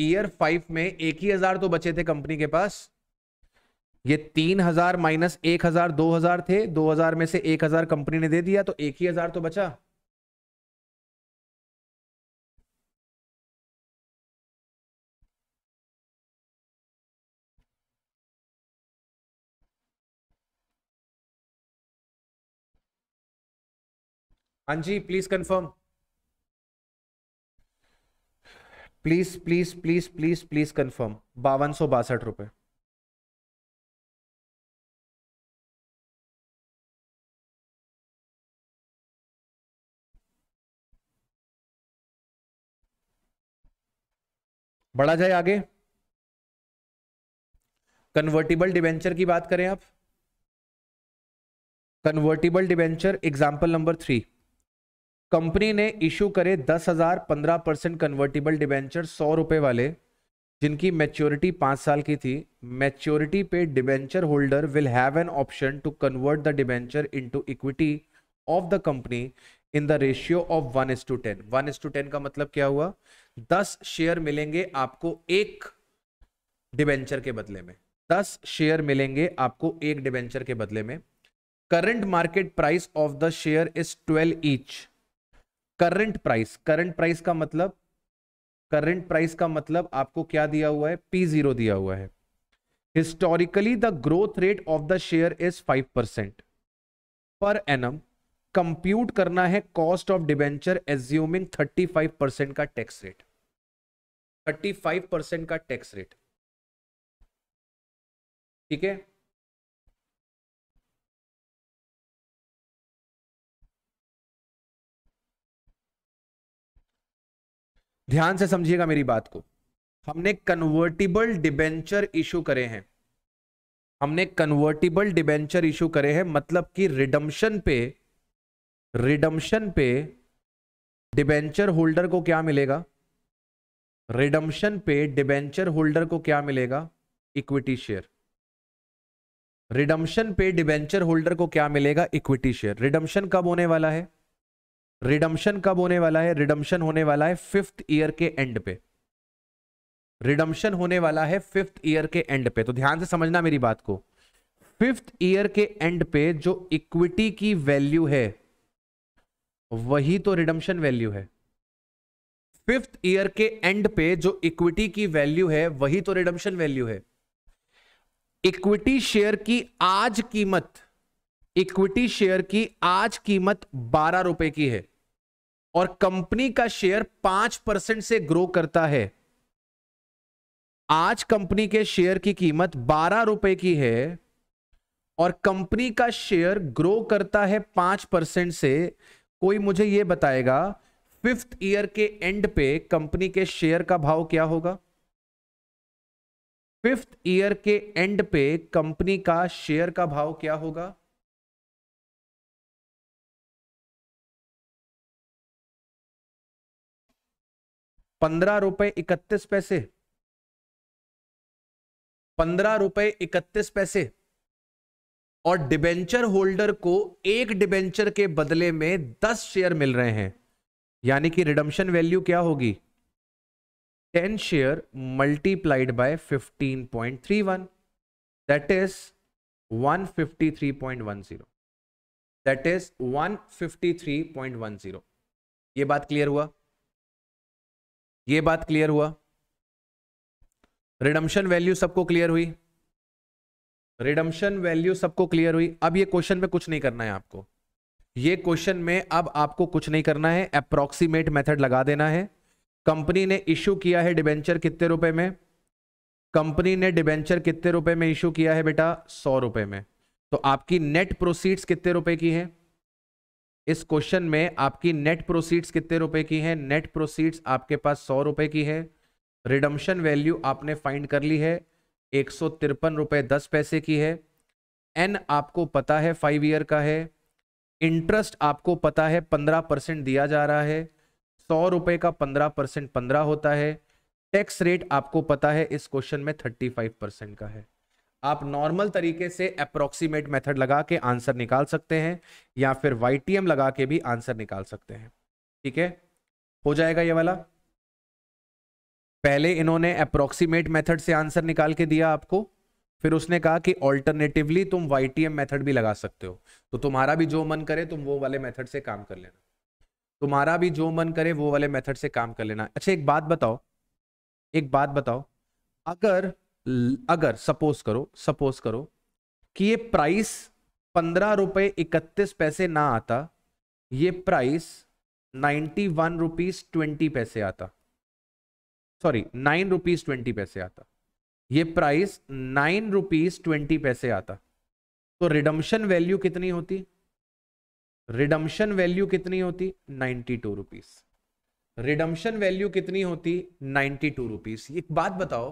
ईयर फाइव में एक ही हजार तो बचे थे कंपनी के पास ये तीन हजार माइनस एक हजार दो हजार थे दो हजार में से एक हजार कंपनी ने दे दिया तो एक ही हजार तो बचा हाँ जी please confirm please please please please please confirm बावन सौ बासठ रुपए बढ़ा जाए आगे कन्वर्टिबल डिवेंचर की बात करें आप convertible debenture example number three company ने इशू करे दस हजार पंद्रह परसेंट कन्वर्टेबल डिबेंचर सौ रुपए वाले जिनकी मैच्योरिटी पांच साल की थी मैच्योरिटी पे debenture holder will have an option to convert the debenture into equity of the company in the ratio of one is to ten one is to ten का मतलब क्या हुआ दस शेयर मिलेंगे आपको एक डिबेंचर के बदले में दस शेयर मिलेंगे आपको एक डिबेंचर के बदले में current market price of the share is twelve each current price current price का मतलब करंट प्राइस का मतलब आपको क्या दिया हुआ है पी जीरो दिया हुआ है historically the growth rate of the share is five percent पर एन कंप्यूट करना है cost of debenture assuming thirty five percent का tax rate thirty five percent का टैक्स रेट ठीक है ध्यान से समझिएगा मेरी बात को हमने कन्वर्टिबल डिबेंचर इशू करे हैं हमने कन्वर्टिबल डिबेंचर इशू करे हैं मतलब कि रिडम्शन पे रिडम्शन पे डिबेंचर होल्डर को क्या मिलेगा रिडम्शन पे डिबेंचर होल्डर को क्या मिलेगा इक्विटी शेयर रिडम्शन पे डिबेंचर होल्डर को क्या मिलेगा इक्विटी शेयर रिडम्शन कब होने वाला है रिडम्शन कब होने वाला है रिडम्शन होने वाला है फिफ्थ ईयर के एंड पे रिडम्शन होने वाला है फिफ्थ ईयर के एंड पे तो ध्यान से समझना मेरी बात को फिफ्थ ईयर के एंड पे जो इक्विटी की वैल्यू है वही तो रिडम्शन वैल्यू है फिफ्थ ईयर के एंड पे जो इक्विटी की वैल्यू है वही तो रिडम्शन वैल्यू है इक्विटी शेयर की आज कीमत इक्विटी शेयर की आज कीमत बारह रुपए की है और कंपनी का शेयर पांच परसेंट से ग्रो करता है आज कंपनी के शेयर की कीमत बारह रुपए की है और कंपनी का शेयर ग्रो करता है पांच परसेंट से कोई मुझे यह बताएगा फिफ्थ ईयर के एंड पे कंपनी के शेयर का भाव क्या होगा फिफ्थ ईयर के एंड पे कंपनी का शेयर का भाव क्या होगा पंद्रह रुपए इकतीस पैसे पंद्रह रुपए इकतीस पैसे और डिबेंचर होल्डर को एक डिबेंचर के बदले में दस शेयर मिल रहे हैं यानी कि रिडम्शन वैल्यू क्या होगी ten share multiplied by fifteen point three one that is one fifty three point one zero that is one fifty three point one zero बात क्लियर हुआ ये बात क्लियर हुआ रिडम्शन वैल्यू सबको क्लियर हुई redemption value सबको clear हुई अब ये क्वेश्चन में कुछ नहीं करना है आपको ये क्वेश्चन में अब आपको कुछ नहीं करना है अप्रोक्सीमेट मेथड लगा देना है कंपनी ने इशू किया है डिबेंचर कितने रुपए में कंपनी ने डिबेंचर कितने रुपए में इशू किया है बेटा सौ रुपए में तो आपकी नेट प्रोसीड्स कितने रुपए की हैं इस क्वेश्चन में आपकी नेट प्रोसीड्स कितने रुपए की है नेट प्रोसीड्स आपके पास सौ रुपए की है रिडम्शन वैल्यू आपने फाइंड कर ली है एक सौ तिरपन रुपए दस पैसे की है एन आपको पता है फाइव ईयर का है इंटरेस्ट आपको पता है पंद्रह परसेंट दिया जा रहा है सौ रुपए का पंद्रह परसेंट पंद्रह होता है टैक्स रेट आपको पता है इस क्वेश्चन में थर्टी फाइव परसेंट का है आप नॉर्मल तरीके से अप्रोक्सीमेट मेथड लगा के आंसर निकाल सकते हैं या फिर वाई लगा के भी आंसर निकाल सकते हैं ठीक है हो जाएगा ये वाला पहले इन्होंने अप्रोक्सीमेट मेथड से आंसर निकाल के दिया आपको फिर उसने कहा कि ऑल्टरनेटिवली तुम वाई मेथड भी लगा सकते हो तो तुम्हारा भी जो मन करे तुम वो वाले मेथड से काम कर लेना तुम्हारा भी जो मन करे वो वाले मेथड से काम कर लेना अच्छा एक बात बताओ एक बात बताओ अगर अगर सपोज करो सपोज करो कि ये प्राइस पंद्रह रुपये इकतीस पैसे ना आता ये price ninety one rupees twenty पैसे आता सॉरी नाइन रुपीज ट्वेंटी पैसे आता ये प्राइस नाइन रुपीज ट्वेंटी पैसे आता तो रिडम्शन वैल्यू कितनी होती रिडम्शन वैल्यू कितनी होती ninety two rupees redemption value कितनी होती नाइन्टी टू रुपीज एक बात बताओ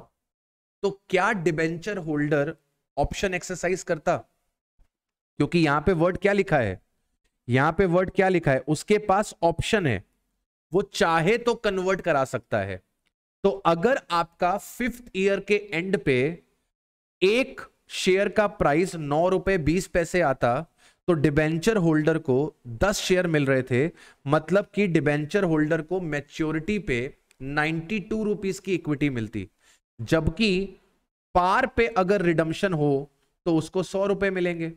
तो क्या डिबेंचर होल्डर ऑप्शन एक्सरसाइज करता क्योंकि यहां पे वर्ड क्या लिखा है यहां पे वर्ड क्या लिखा है उसके पास ऑप्शन है वो चाहे तो कन्वर्ट करा सकता है तो अगर आपका फिफ्थ ईयर के एंड पे एक शेयर का प्राइस नौ रुपए बीस पैसे आता तो डिबेंचर होल्डर को दस शेयर मिल रहे थे मतलब कि डिबेंचर होल्डर को मेच्योरिटी पे नाइन्टी टू रुपीज की इक्विटी मिलती जबकि पार पे अगर रिडम्शन हो तो उसको सौ रुपए मिलेंगे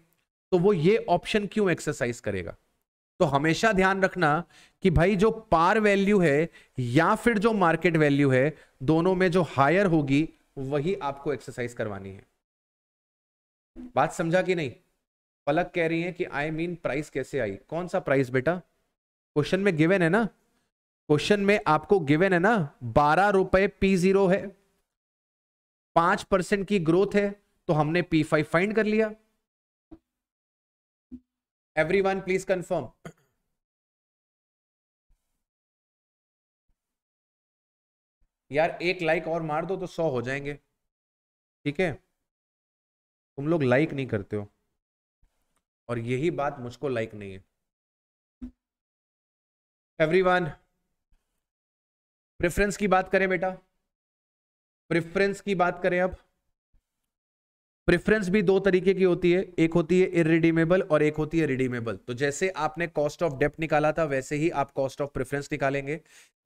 तो वो ये ऑप्शन क्यों एक्सरसाइज करेगा तो हमेशा ध्यान रखना कि भाई जो पार वैल्यू है या फिर जो मार्केट वैल्यू है दोनों में जो हायर होगी वही आपको एक्सरसाइज करवानी है बात समझा कि नहीं पलक कह रही है कि आई मीन प्राइस कैसे आई कौन सा प्राइस बेटा क्वेश्चन में गिवेन है ना क्वेश्चन में आपको गिवेन है ना बारह रुपए पी जीरो है पांच परसेंट की ग्रोथ है तो हमने पी फाइव फाइंड कर लिया एवरी वन प्लीज कंफर्म यार एक लाइक और मार दो तो सौ हो जाएंगे ठीक है तुम लोग लाइक नहीं करते हो और यही बात मुझको लाइक नहीं है एवरीवन प्रेफरेंस की बात करें बेटा प्रेफरेंस की बात करें अब प्रेफरेंस भी दो तरीके की होती है एक होती है इरिडीमेबल और एक होती है रिडीमेबल तो जैसे आपने कॉस्ट ऑफ डेप्ट निकाला था वैसे ही आप कॉस्ट ऑफ प्रेफरेंस निकालेंगे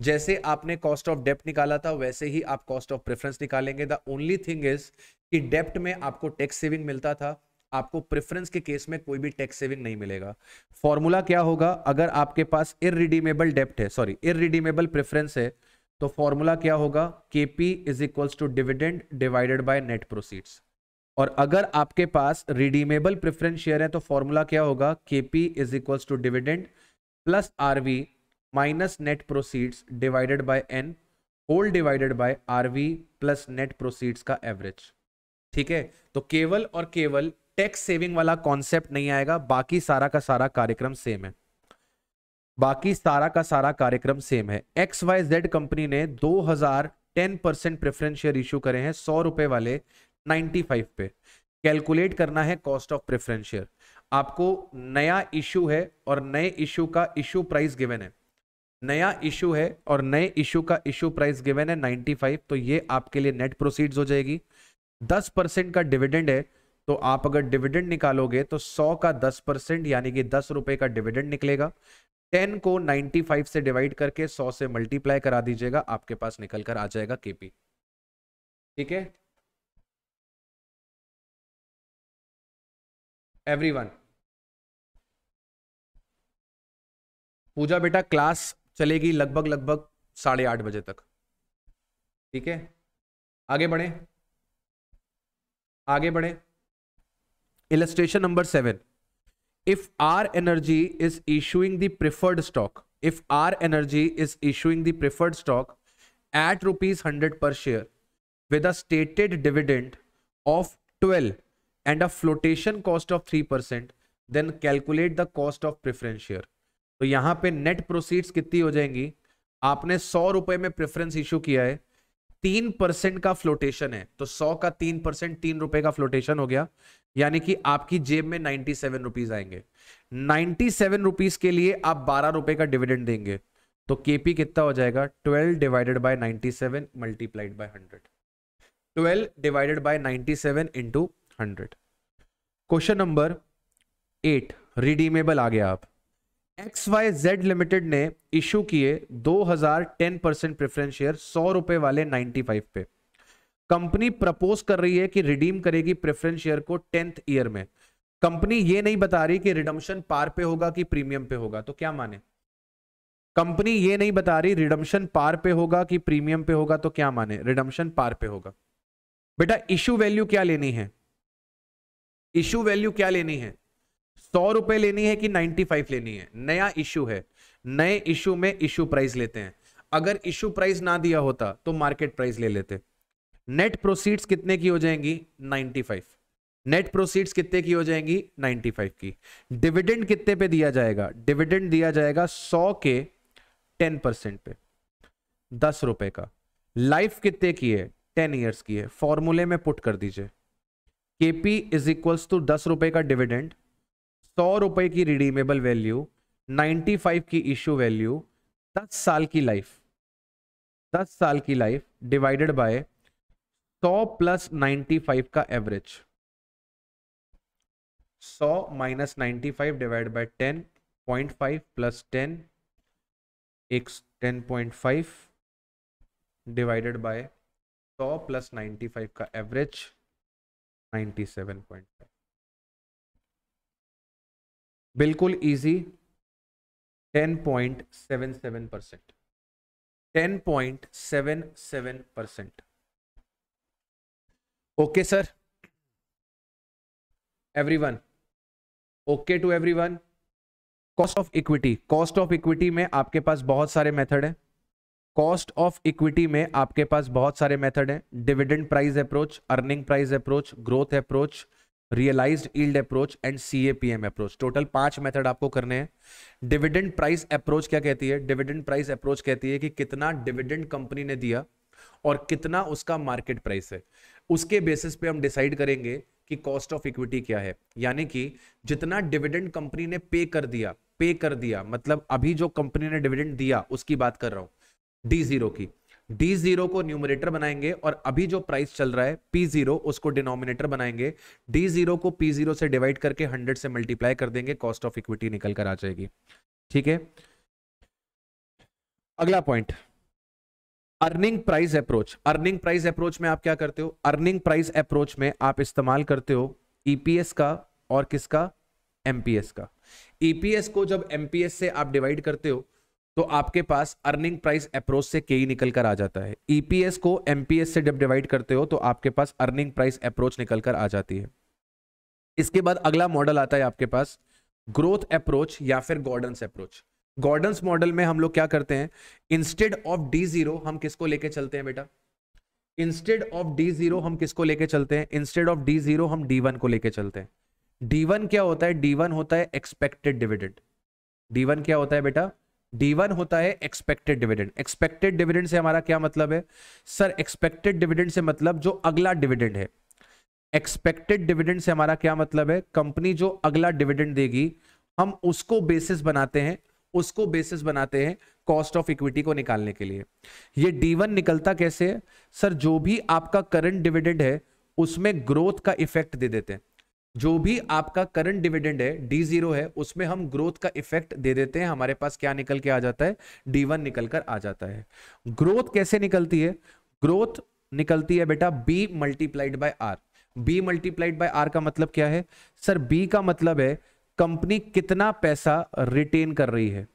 जैसे आपने कॉस्ट ऑफ डेप्ट निकाला था वैसे ही आप कॉस्ट ऑफ प्रेफरेंस निकालेंगे द ओनली थिंग इज कि डेप्ट में आपको टैक्स सेविंग मिलता था आपको प्रेफरेंस के केस में कोई भी टैक्स सेविंग नहीं मिलेगा फॉर्मूला क्या होगा अगर आपके पास इरिडीमेबल डेप्ट है सॉरी इरिडीमेबल प्रेफरेंस है तो फॉर्मूला क्या होगा K P is equals to dividend divided by net proceeds और अगर आपके पास रिडीमेबल प्रिफरेंस शेयर है तो फॉर्मूला क्या होगा K P is equals to dividend plus R V minus net proceeds divided by N whole divided by R V plus net proceeds का average ठीक है तो केवल और केवल टैक्स सेविंग वाला कॉन्सेप्ट नहीं आएगा बाकी सारा का सारा कार्यक्रम सेम है बाकी सारा का सारा कार्यक्रम सेम है एक्स वाई जेड कंपनी ने ten percent preference share issue करे हैं सौ रुपए वाले 95 पे कैलकुलेट करना है कॉस्ट ऑफ प्रेफरेंस शेयर आपको नया इशू है और नए इशू का इशू प्राइस गिवन है नया इशू है और नए इशू का इशू प्राइस गिवन है 95 तो ये आपके लिए नेट प्रोसीड्स हो जाएगी 10 परसेंट का डिविडेंड है तो आप अगर डिविडेंड निकालोगे तो 100 का 10 परसेंट यानी कि दस रुपए का डिविडेंड निकलेगा टेन को फाइव से डिवाइड करके सौ से मल्टीप्लाई करा दीजिएगा आपके पास निकल कर आ जाएगा केपी ठीक है एवरीवन पूजा बेटा क्लास चलेगी लगभग लगभग साढ़े आठ बजे तक ठीक है आगे बढ़े आगे बढ़े illustration number seven if R energy is issuing preferred stock if R energy is issuing preferred stock at rupees hundred per share with a stated dividend of twelve and a flotation cost of three percent then calculate the cost of preference share तो यहां पे net proceeds कितनी हो जाएंगी आपने सौ रुपए में प्रेफरेंस इशू किया है तीन परसेंट का फ्लोटेशन है तो सौ का तीन परसेंट तीन रुपए का फ्लोटेशन हो गया यानी कि आपकी जेब में नाइन्टी सेवन रुपीज आएंगे नाइन्टी सेवन रुपीज के लिए आप बारह रुपए का डिविडेंड देंगे तो केपी कितना हो जाएगा twelve divided by ninety seven multiplied by hundred twelve divided by ninety seven into hundred question number eight redeemable आ गया आप एक्स वाई जेड लिमिटेड ने इशू किए 2010 परसेंट प्रेफरेंस शेयर सौ रुपए वाले 95 पे कंपनी प्रपोज कर रही है कि रिडीम करेगी प्रेफरेंस शेयर को टेंथ ईयर में कंपनी ये नहीं बता रही कि रिडम्शन पार पे होगा कि प्रीमियम पे होगा तो क्या माने कंपनी ये नहीं बता रही रिडम्शन पार पे होगा कि प्रीमियम पे होगा तो क्या माने रिडम्शन पार पे होगा बेटा इशू वैल्यू क्या लेनी है इशू वैल्यू क्या लेनी है सौ रुपए लेनी है कि नाइनटी फाइव लेनी है नया इशू है नए इशू में इशू प्राइस लेते हैं अगर इशू प्राइस ना दिया होता तो मार्केट प्राइस ले लेते नेट प्रोसीड्स कितने की हो जाएंगी फाइव नेट प्रोसीड्स कितने की हो जाएंगी 95 की डिविडेंड कितने पे दिया जाएगा डिविडेंड दिया जाएगा 100 के 10 परसेंट पे दस रुपए का लाइफ कितने की है 10 इयर्स की है फॉर्मूले में पुट कर दीजिए केपी इज इक्वल्स टू दस रुपए का डिविडेंड सौ रुपए की रिडीमेबल वैल्यू नाइनटी फाइव की इश्यू वैल्यू दस साल की लाइफ दस साल की लाइफ डिवाइडेड बाय सौ प्लस फाइव का एवरेज सौ minus 95 five divide by ten point five plus ten एक ten point five divided by सौ प्लस नाइन्टी फाइव का average ninety seven point five बिल्कुल easy 10.77 percent 10.77 percent okay sir everyone okay to everyone cost of equity cost of equity में आपके पास बहुत सारे method है cost of equity में आपके पास बहुत सारे मेथड हैं dividend price approach earning price approach growth approach realised yield approach and CAPM approach total पांच मेथड आपको करने हैं डिविडेंड प्राइस अप्रोच क्या कहती है डिविडेंड प्राइस अप्रोच कहती है कि कितना डिविडेंड कंपनी ने दिया और कितना उसका मार्केट प्राइस है उसके बेसिस पे हम डिसाइड करेंगे कि कॉस्ट ऑफ इक्विटी क्या है यानी कि जितना डिविडेंड कंपनी ने पे कर दिया पे कर दिया मतलब अभी जो कंपनी ने डिविडेंड दिया उसकी बात कर रहा हूं डी जीरो की डी जीरो को न्यूमरेटर बनाएंगे और अभी जो प्राइस चल रहा है पी जीरो उसको डिनोमिनेटर बनाएंगे डी जीरो को पी जीरो से डिवाइड करके हंड्रेड से मल्टीप्लाई कर देंगे कॉस्ट ऑफ इक्विटी निकल कर आ जाएगी ठीक है अगला point earning price approach earning price approach में आप क्या करते हो अर्निंग प्राइस अप्रोच में आप इस्तेमाल करते हो ईपीएस e का और किसका एमपीएस का ईपीएस e को जब एमपीएस से आप डिवाइड करते हो तो आपके पास अर्निंग प्राइस अप्रोच से के ही e निकल कर आ जाता है ईपीएस e को एमपीएस से जब डिवाइड करते हो तो आपके पास अर्निंग प्राइस अप्रोच निकल कर आ जाती है इसके बाद अगला मॉडल आता है आपके पास ग्रोथ अप्रोच या फिर गॉर्डन अप्रोच गॉर्डन मॉडल में हम लोग क्या करते हैं इंस्टेड ऑफ डी जीरो हम किसको लेके चलते हैं बेटा इंस्टेड ऑफ डी जीरो हम किसको लेके चलते हैं इंस्टेड ऑफ डी जीरो हम डी वन को लेके चलते हैं डी वन क्या होता है डी वन होता है एक्सपेक्टेड डिविडेंड डी वन क्या होता है बेटा डी वन होता है एक्सपेक्टेड डिविडेंड एक्सपेक्टेड डिविडेंड से हमारा क्या मतलब है सर एक्सपेक्टेड डिविडेंड से मतलब जो अगला डिविडेंड है एक्सपेक्टेड डिविडेंड से हमारा क्या मतलब है कंपनी जो अगला डिविडेंड देगी हम उसको बेसिस बनाते हैं उसको बेसिस बनाते हैं कॉस्ट ऑफ इक्विटी को निकालने के लिए ये डी वन निकलता कैसे है सर जो भी आपका करंट डिविडेंड है उसमें ग्रोथ का इफेक्ट दे देते हैं जो भी आपका करंट डिविडेंड है डी जीरो है उसमें हम ग्रोथ का इफेक्ट दे देते हैं हमारे पास क्या निकल के आ जाता है डी वन निकल कर आ जाता है ग्रोथ कैसे निकलती है ग्रोथ निकलती है बेटा B multiplied by R B multiplied by R का मतलब क्या है सर बी का मतलब है कंपनी कितना पैसा रिटेन कर रही है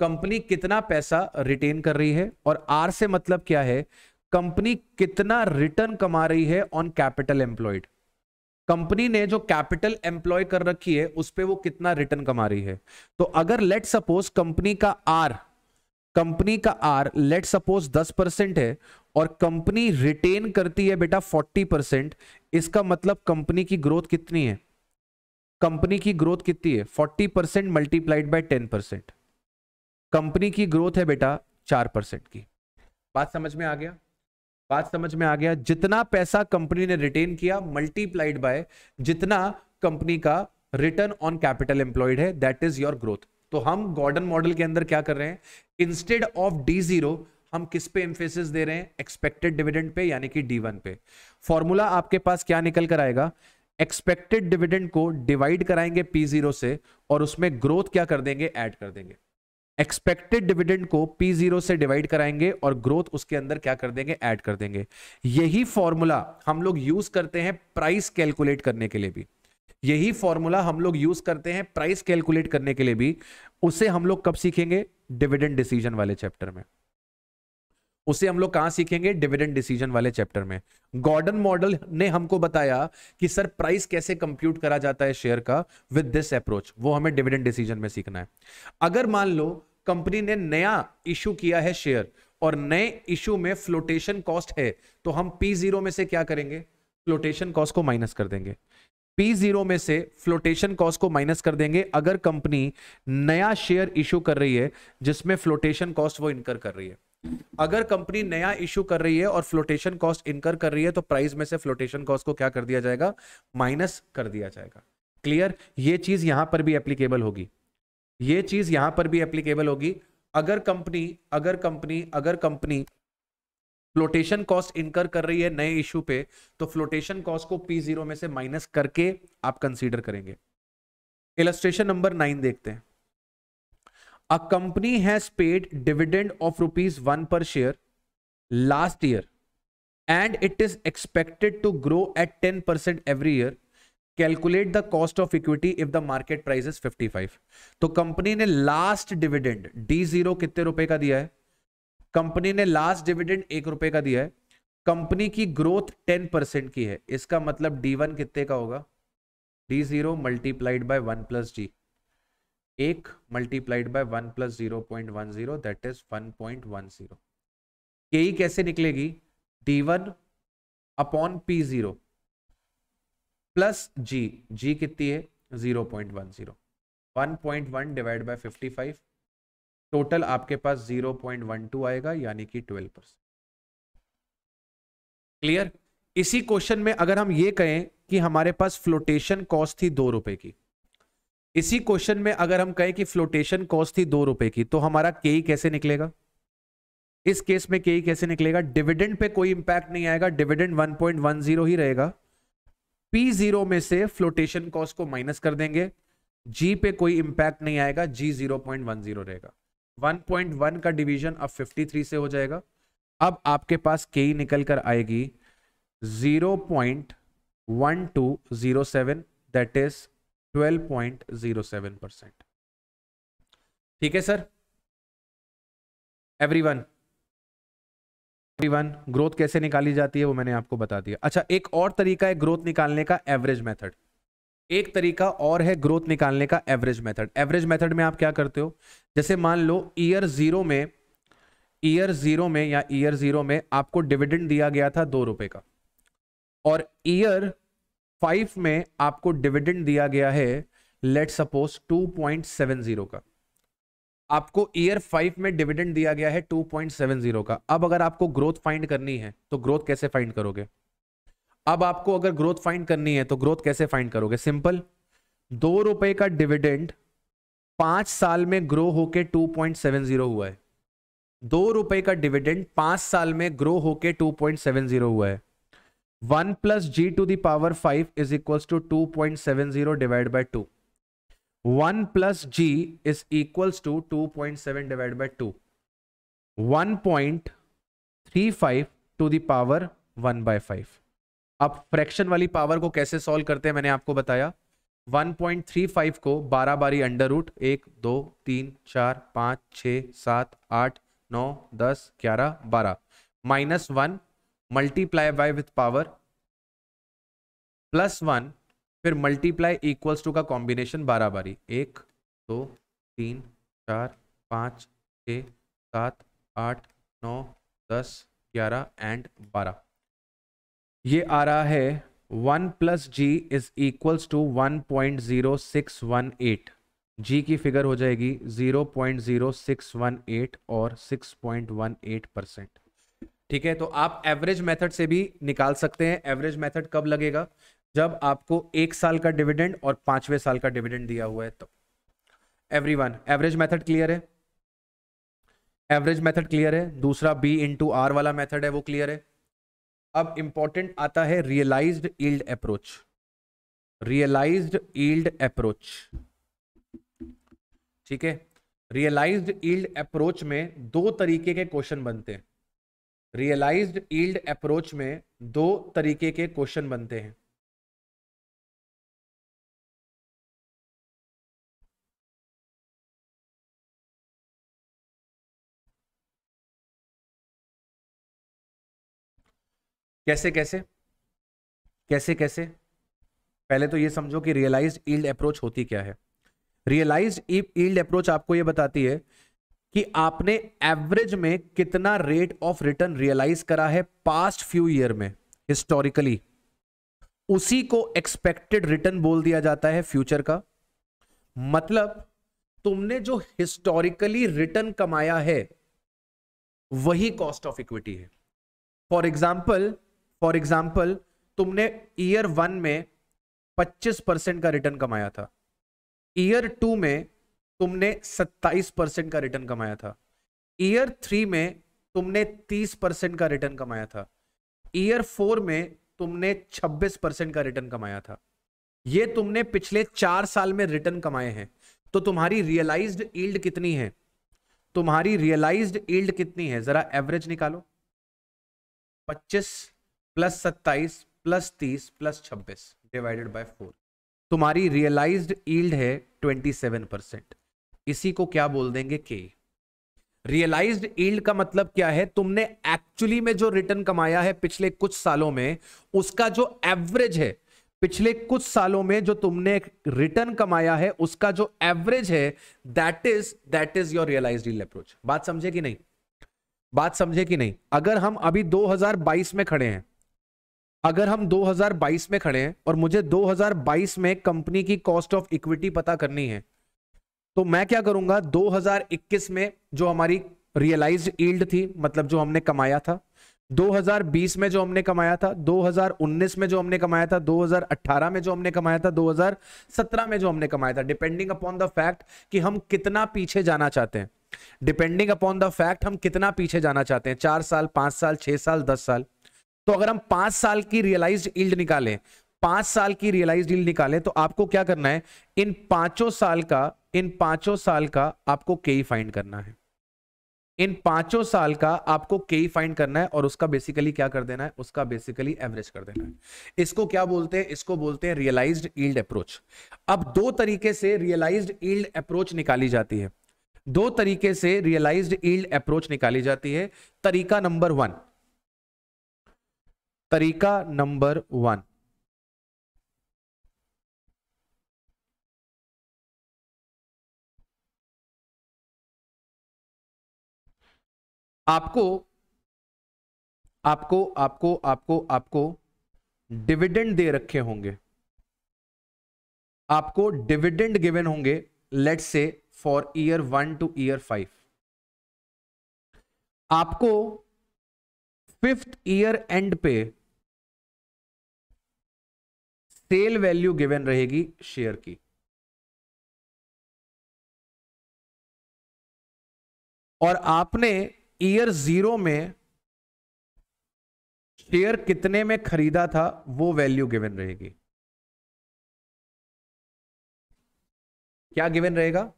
कंपनी कितना पैसा रिटेन कर रही है और आर से मतलब क्या है कंपनी कितना रिटर्न कमा रही है ऑन कैपिटल एम्प्लॉयड कंपनी ने जो कैपिटल एम्प्लॉय कर रखी है उस पर वो कितना रिटर्न कमा रही है तो अगर लेट सपोज कंपनी का आर कंपनी का आर लेट सपोज दस परसेंट है और कंपनी रिटेन करती है बेटा फोर्टी परसेंट इसका मतलब कंपनी की ग्रोथ कितनी है कंपनी की ग्रोथ कितनी है forty percent multiplied by ten percent company की ग्रोथ है बेटा चार परसेंट की बात समझ में आ गया बात समझ में आ गया जितना पैसा कंपनी ने रिटेन किया मल्टीप्लाइड बाय जितना कंपनी का रिटर्न ऑन कैपिटल एम्प्लॉयड है दैट इज योर ग्रोथ तो हम गॉर्डन मॉडल के अंदर क्या कर रहे हैं इंस्टेड ऑफ डी जीरो हम किस पे एम्फेसिस दे रहे हैं एक्सपेक्टेड डिविडेंड पे यानी कि डी वन पे फॉर्मूला आपके पास क्या निकल कर आएगा एक्सपेक्टेड डिविडेंड को डिवाइड कराएंगे पी जीरो से और उसमें ग्रोथ क्या कर देंगे ऐड कर देंगे एक्सपेक्टेड डिविडेंड को पी जीरो से डिवाइड कराएंगे और ग्रोथ उसके अंदर क्या कर देंगे ऐड कर देंगे यही फॉर्मूला हम लोग यूज करते हैं प्राइस कैलकुलेट करने के लिए भी यही फॉर्मूला हम लोग यूज करते हैं प्राइस कैलकुलेट करने के लिए भी उसे हम लोग कब सीखेंगे डिविडेंड डिसीजन वाले चैप्टर में उसे हम लोग कहां सीखेंगे डिविडेंड डिसीजन वाले चैप्टर में गॉर्डन मॉडल ने हमको बताया कि सर प्राइस कैसे कंप्यूट करा जाता है शेयर का विद दिस अप्रोच वो हमें डिविडेंड डिसीजन में सीखना है अगर मान लो कंपनी ने नया इशू किया है शेयर और नए इशू में फ्लोटेशन कॉस्ट है तो हम पी जीरो में से क्या करेंगे फ्लोटेशन कॉस्ट को माइनस कर देंगे पी जीरो में से फ्लोटेशन कॉस्ट को माइनस कर देंगे अगर कंपनी नया शेयर इशू कर रही है जिसमें फ्लोटेशन कॉस्ट वो इनकर कर रही है अगर कंपनी नया इशू कर रही है और फ्लोटेशन कॉस्ट इनकर कर रही है तो प्राइस में से फ्लोटेशन कॉस्ट को क्या कर दिया जाएगा माइनस कर दिया जाएगा क्लियर ये चीज यहां पर भी एप्लीकेबल होगी ये चीज यहां पर भी एप्लीकेबल होगी अगर कंपनी अगर कंपनी अगर कंपनी फ्लोटेशन कॉस्ट इनकर कर रही है नए इशू पे तो फ्लोटेशन कॉस्ट को पी जीरो में से माइनस करके आप कंसीडर करेंगे इलस्ट्रेशन नंबर नाइन देखते हैं company has paid dividend of rupees one per share last year and it is expected to grow at ten percent every year calculate the cost of equity if the market price is five तो company ने last dividend D zero कितने रुपए का दिया है company ने last dividend एक रुपए का दिया है कंपनी की ग्रोथ टेन परसेंट की है इसका मतलब डी वन कितने का होगा D zero multiplied by one plus G एक multiplied by one plus zero point one zero that is one point one zero K E कैसे निकलेगी D one upon P zero plus G G कितनी है zero point one zero one point one divide by fifty five total आपके पास zero point one two आएगा यानी कि twelve percent clear इसी क्वेश्चन में अगर हम ये कहें कि हमारे पास फ्लोटेशन कॉस्ट थी दो रुपए की इसी क्वेश्चन में अगर हम कहें कि फ्लोटेशन कॉस्ट थी दो रुपए की तो हमारा के e कैसे निकलेगा इस केस में के e कैसे निकलेगा डिविडेंड पे कोई इंपैक्ट नहीं आएगा डिविडेंड 1.10 ही रहेगा पी जीरो में से फ्लोटेशन कॉस्ट को माइनस कर देंगे जी पे कोई इंपैक्ट नहीं आएगा G zero point one zero रहेगा वन पॉइंट वन का डिवीजन अब फिफ्टी थ्री से हो जाएगा अब आपके पास के ही e निकल कर आएगी zero point one two zero seven that is 12.07 percent ठीक है सर एवरीवन एवरीवन ग्रोथ कैसे निकाली जाती है वो मैंने आपको बता दिया अच्छा एक और तरीका है ग्रोथ निकालने का एवरेज मेथड एक तरीका और है ग्रोथ निकालने का एवरेज मेथड एवरेज मेथड में आप क्या करते हो जैसे मान लो ईयर जीरो में ईयर जीरो में या ईयर जीरो में आपको डिविडेंड दिया गया था दो रुपए का और ईयर फाइव में आपको डिविडेंड दिया गया है लेट सपोज 2.70 का आपको ईयर फाइव में डिविडेंड दिया गया है 2.70 का अब अगर आपको ग्रोथ फाइंड करनी है तो ग्रोथ कैसे फाइंड करोगे अब आपको अगर ग्रोथ फाइंड करनी है तो ग्रोथ कैसे फाइंड करोगे सिंपल दो रुपए का डिविडेंड पांच साल में ग्रो होके 2.70 हुआ है दो रुपए का डिविडेंड पांच साल में ग्रो होके 2.70 हुआ है one plus G to the power five is equal to two point seven zero divide by two one plus G is equal to two point seven divide by two one point three five to the power one by five अब fraction वाली power को कैसे solve करते हैं मैंने आपको बताया 1.35 को 12 बारी अंडर रूट एक दो तीन चार पाँच छ सात आठ नौ दस ग्यारह बारह minus one multiply by with power plus one फिर मल्टीप्लाई इक्वल्स टू का कॉम्बिनेशन बारह बारी एक दो तीन चार पाँच छ सात आठ नौ दस ग्यारह एंड बारह ये आ रहा है one plus G is equals to one point zero six one eight G की फिगर हो जाएगी zero point zero six one eight और six point one eight percent ठीक है तो आप एवरेज मेथड से भी निकाल सकते हैं एवरेज मेथड कब लगेगा जब आपको एक साल का डिविडेंड और पांचवें साल का डिविडेंड दिया हुआ है तो every one average method clear है एवरेज मेथड क्लियर है दूसरा बी इंटू आर वाला मेथड है वो क्लियर है अब इंपॉर्टेंट आता है realise yield approach realise yield approach ठीक है रियलाइज्ड ईल्ड अप्रोच में दो तरीके के क्वेश्चन बनते हैं रियलाइज्ड ईल्ड अप्रोच में दो तरीके के क्वेश्चन बनते हैं कैसे कैसे कैसे कैसे पहले तो ये समझो कि रियलाइज्ड ईल्ड अप्रोच होती क्या है रियलाइज्ड ईल्ड अप्रोच आपको ये बताती है कि आपने एवरेज में कितना रेट ऑफ रिटर्न रियलाइज करा है पास्ट फ्यू ईयर में हिस्टोरिकली उसी को एक्सपेक्टेड रिटर्न बोल दिया जाता है फ्यूचर का मतलब तुमने जो हिस्टोरिकली रिटर्न कमाया है वही कॉस्ट ऑफ इक्विटी है फॉर एग्जाम्पल फॉर एग्जाम्पल तुमने ईयर वन में 25 परसेंट का रिटर्न कमाया था ईयर टू में तुमने 27 परसेंट का रिटर्न कमाया था ईयर थ्री में तुमने 30 परसेंट का रिटर्न कमाया था ईयर फोर में तुमने 26 परसेंट का रिटर्न कमाया था ये तुमने पिछले चार साल में रिटर्न कमाए हैं तो तुम्हारी रियलाइज्ड ईल्ड कितनी है तुम्हारी रियलाइज्ड ईल्ड कितनी है जरा एवरेज निकालो 25 plus 27 plus 30 plus 26 divided by 4 तुम्हारी रियलाइज्ड ईल्ड है 27 परसेंट इसी को क्या बोल देंगे के रियलाइज ईल्ड का मतलब क्या है तुमने एक्चुअली में जो रिटर्न कमाया है पिछले कुछ सालों में उसका जो एवरेज है पिछले कुछ सालों में जो तुमने रिटर्न कमाया है उसका जो एवरेज है that is that is your realise yield approach बात समझे कि नहीं बात समझे कि नहीं अगर हम अभी 2022 में खड़े हैं अगर हम 2022 में खड़े हैं और मुझे 2022 में कंपनी की कॉस्ट ऑफ इक्विटी पता करनी है तो मैं क्या करूंगा 2021 में जो हमारी रियलाइज ईल्ड थी मतलब जो हमने कमाया था 2020 में जो हमने कमाया था 2019 में जो हमने कमाया था 2018 में जो हमने कमाया था 2017 में जो हमने कमाया था डिपेंडिंग अपॉन द फैक्ट कि हम कितना पीछे जाना चाहते हैं डिपेंडिंग अपॉन द फैक्ट हम कितना पीछे जाना चाहते हैं चार साल पांच साल छह साल दस साल तो अगर हम पांच साल की रियलाइज ईल्ड निकालें पांच साल की रियलाइज ईल्ड निकालें तो आपको क्या करना है इन पांचों साल का इन पांचों साल का आपको के फाइंड e करना है इन पांचों साल का आपको के फाइंड e करना है और उसका बेसिकली क्या कर देना है उसका बेसिकली एवरेज कर देना है इसको क्या बोलते हैं इसको बोलते हैं रियलाइज्ड ईल्ड अप्रोच अब दो तरीके से रियलाइज्ड ईल्ड अप्रोच निकाली जाती है दो तरीके से रियलाइज्ड ईल्ड अप्रोच निकाली जाती है तरीका नंबर वन तरीका नंबर वन आपको आपको आपको आपको आपको डिविडेंड दे रखे होंगे आपको डिविडेंड गिवन होंगे let say for year one to year five आपको फिफ्थ ईयर एंड पे सेल वैल्यू गिवन रहेगी शेयर की और आपने ईयर जीरो में शेयर कितने में खरीदा था वो वैल्यू गिवन रहेगी क्या गिवन रहेगा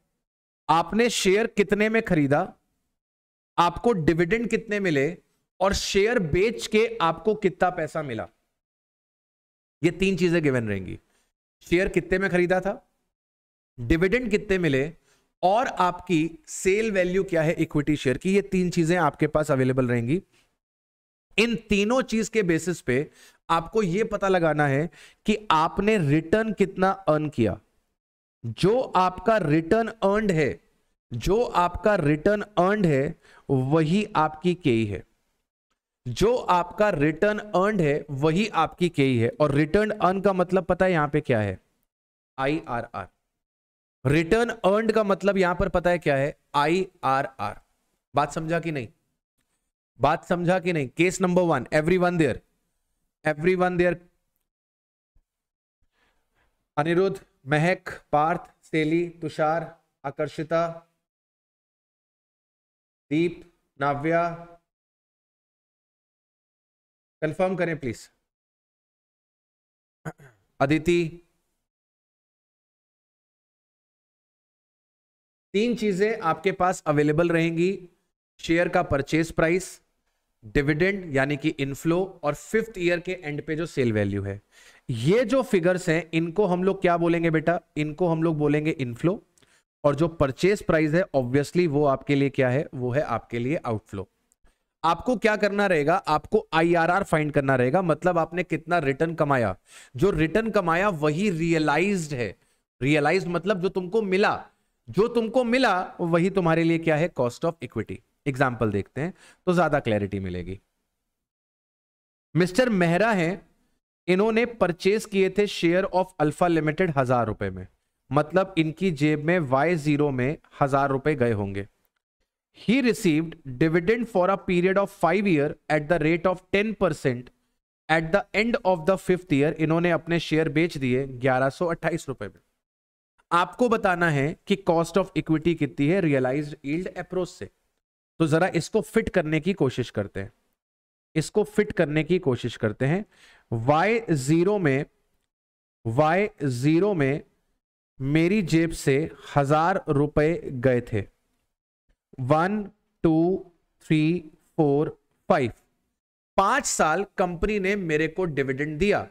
आपने शेयर कितने में खरीदा आपको डिविडेंड कितने मिले और शेयर बेच के आपको कितना पैसा मिला ये तीन चीजें गिवन रहेंगी शेयर कितने में खरीदा था डिविडेंड कितने मिले और आपकी सेल वैल्यू क्या है इक्विटी शेयर की ये तीन चीजें आपके पास अवेलेबल रहेंगी इन तीनों चीज के बेसिस पे आपको यह पता लगाना है कि आपने रिटर्न कितना अर्न किया जो आपका रिटर्न अर्नड है जो आपका रिटर्न अर्नड है वही आपकी केई है जो आपका रिटर्न अर्नड है वही आपकी केई है और रिटर्न अर्न का मतलब पता है यहां पे क्या है I R R return earn का मतलब यहां पर पता है क्या है आई आर आर बात समझा कि नहीं बात समझा कि नहीं case number one every one there every one there Anirudh Mehak Parth Seli Tushar Akarshita Deep Navya confirm करें प्लीज अदिति तीन चीजें आपके पास अवेलेबल रहेंगी शेयर का परचेज प्राइस डिविडेंड यानी कि इनफ्लो और फिफ्थ ईयर के एंड पे जो सेल वैल्यू है ये जो फिगर्स हैं इनको हम लोग क्या बोलेंगे बेटा इनको हम लोग बोलेंगे इनफ्लो और जो परचेज प्राइस है ऑब्वियसली वो आपके लिए क्या है वो है आपके लिए आउटफ्लो आपको क्या करना रहेगा आपको आईआरआर फाइंड करना रहेगा मतलब आपने कितना रिटर्न कमाया जो रिटर्न कमाया वही रियलाइज्ड है रियलाइज्ड मतलब जो तुमको मिला जो तुमको मिला वही तुम्हारे लिए क्या है कॉस्ट ऑफ इक्विटी एग्जाम्पल देखते हैं तो ज्यादा क्लैरिटी मिलेगी मिस्टर मेहरा है इन्होंने परचेज किए थे शेयर ऑफ अल्फा लिमिटेड हजार रुपए में मतलब इनकी जेब में वाई जीरो में हजार रुपए गए होंगे he received dividend for a period of five year at the rate of ten percent at the end of the fifth year इन्होंने अपने शेयर बेच दिए ग्यारह सौ अट्ठाईस रुपए में आपको बताना है कि कॉस्ट ऑफ इक्विटी कितनी है रियलाइज यील्ड अप्रोच से तो जरा इसको फिट करने की कोशिश करते हैं इसको फिट करने की कोशिश करते हैं वाई जीरो में वाई जीरो में मेरी जेब से हजार रुपए गए थे one two three four five पांच साल कंपनी ने मेरे को डिविडेंड दिया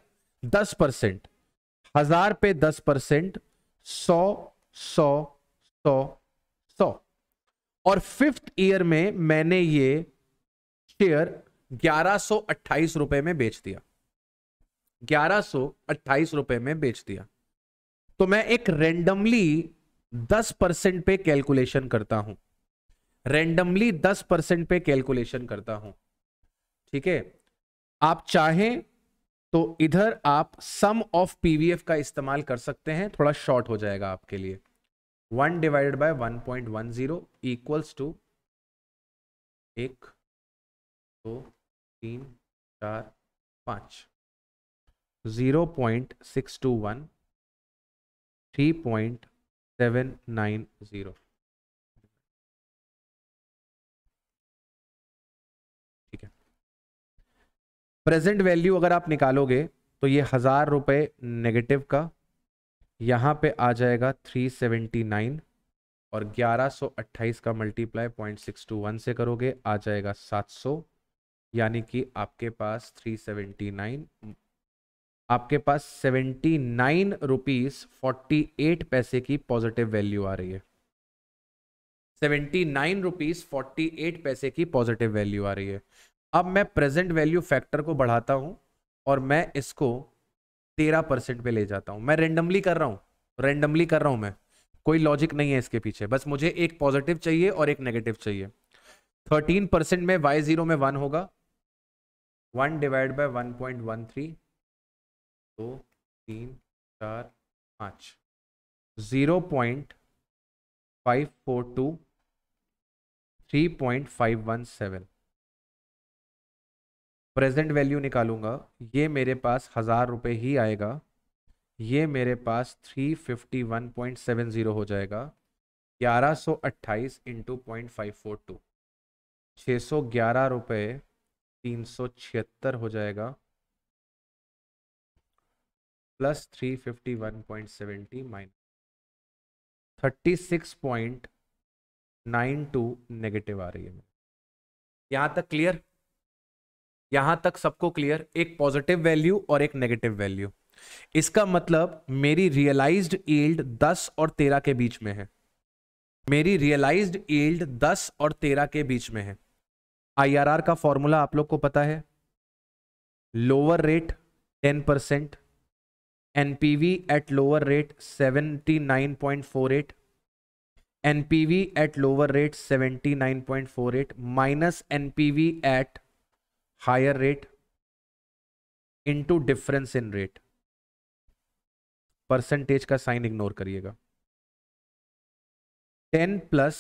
दस परसेंट हजार पे दस परसेंट सौ सौ सौ सौ और फिफ्थ ईयर में मैंने ये शेयर ग्यारह सौ रुपए में बेच दिया ग्यारह सो अट्ठाईस रुपए में बेच दिया तो मैं एक रेंडमली दस परसेंट पे कैलकुलेशन करता हूं रेंडमली दस परसेंट पे कैलकुलेशन करता हूं ठीक है आप चाहें तो इधर आप सम ऑफ पीवीएफ का इस्तेमाल कर सकते हैं थोड़ा शॉर्ट हो जाएगा आपके लिए one divided by one point one zero equals to एक दो तीन चार पाँच zero point six two one three point seven nine zero present value अगर आप निकालोगे तो ये हज़ार रुपये नेगेटिव का यहाँ पे आ जाएगा 379 और 1128 का मल्टीप्लाई वन से करोगे आ जाएगा 700 यानी कि आपके पास 379 आपके पास seventy nine rupees forty eight पैसे की पॉजिटिव वैल्यू आ रही है seventy nine rupees forty eight पैसे की पॉजिटिव वैल्यू आ रही है अब मैं प्रेजेंट वैल्यू फैक्टर को बढ़ाता हूँ और मैं इसको तेरह परसेंट पे ले जाता हूँ मैं रेंडमली कर रहा हूँ रेंडमली कर रहा हूँ मैं कोई लॉजिक नहीं है इसके पीछे बस मुझे एक पॉजिटिव चाहिए और एक नेगेटिव चाहिए थर्टीन परसेंट में वाई जीरो में वन होगा one divide by one point one three दो तीन चार पाँच zero point five four two three point five one seven present value निकालूंगा ये मेरे पास हज़ार रुपये ही आएगा ये मेरे पास three fifty one point seven zero हो जाएगा ग्यारह सौ अट्ठाईस into point five four two छः सौ ग्यारह रुपये तीन सौ छिहत्तर हो जाएगा plus three fifty one point seventy minus thirty six point nine two negative आ रही है मैं यहाँ तक क्लियर यहां तक सबको क्लियर एक पॉजिटिव वैल्यू और एक नेगेटिव वैल्यू इसका मतलब मेरी रियलाइज्ड ईल्ड 10 और 13 के बीच में है मेरी रियलाइज्ड ईल्ड 10 और 13 के बीच में है आईआरआर का फॉर्मूला आप लोग को पता है lower rate 10 percent NPV at lower rate 79.48 NPV at lower rate 79.48 minus NPV at higher rate into difference in rate percentage का साइन इग्नोर करिएगा ten plus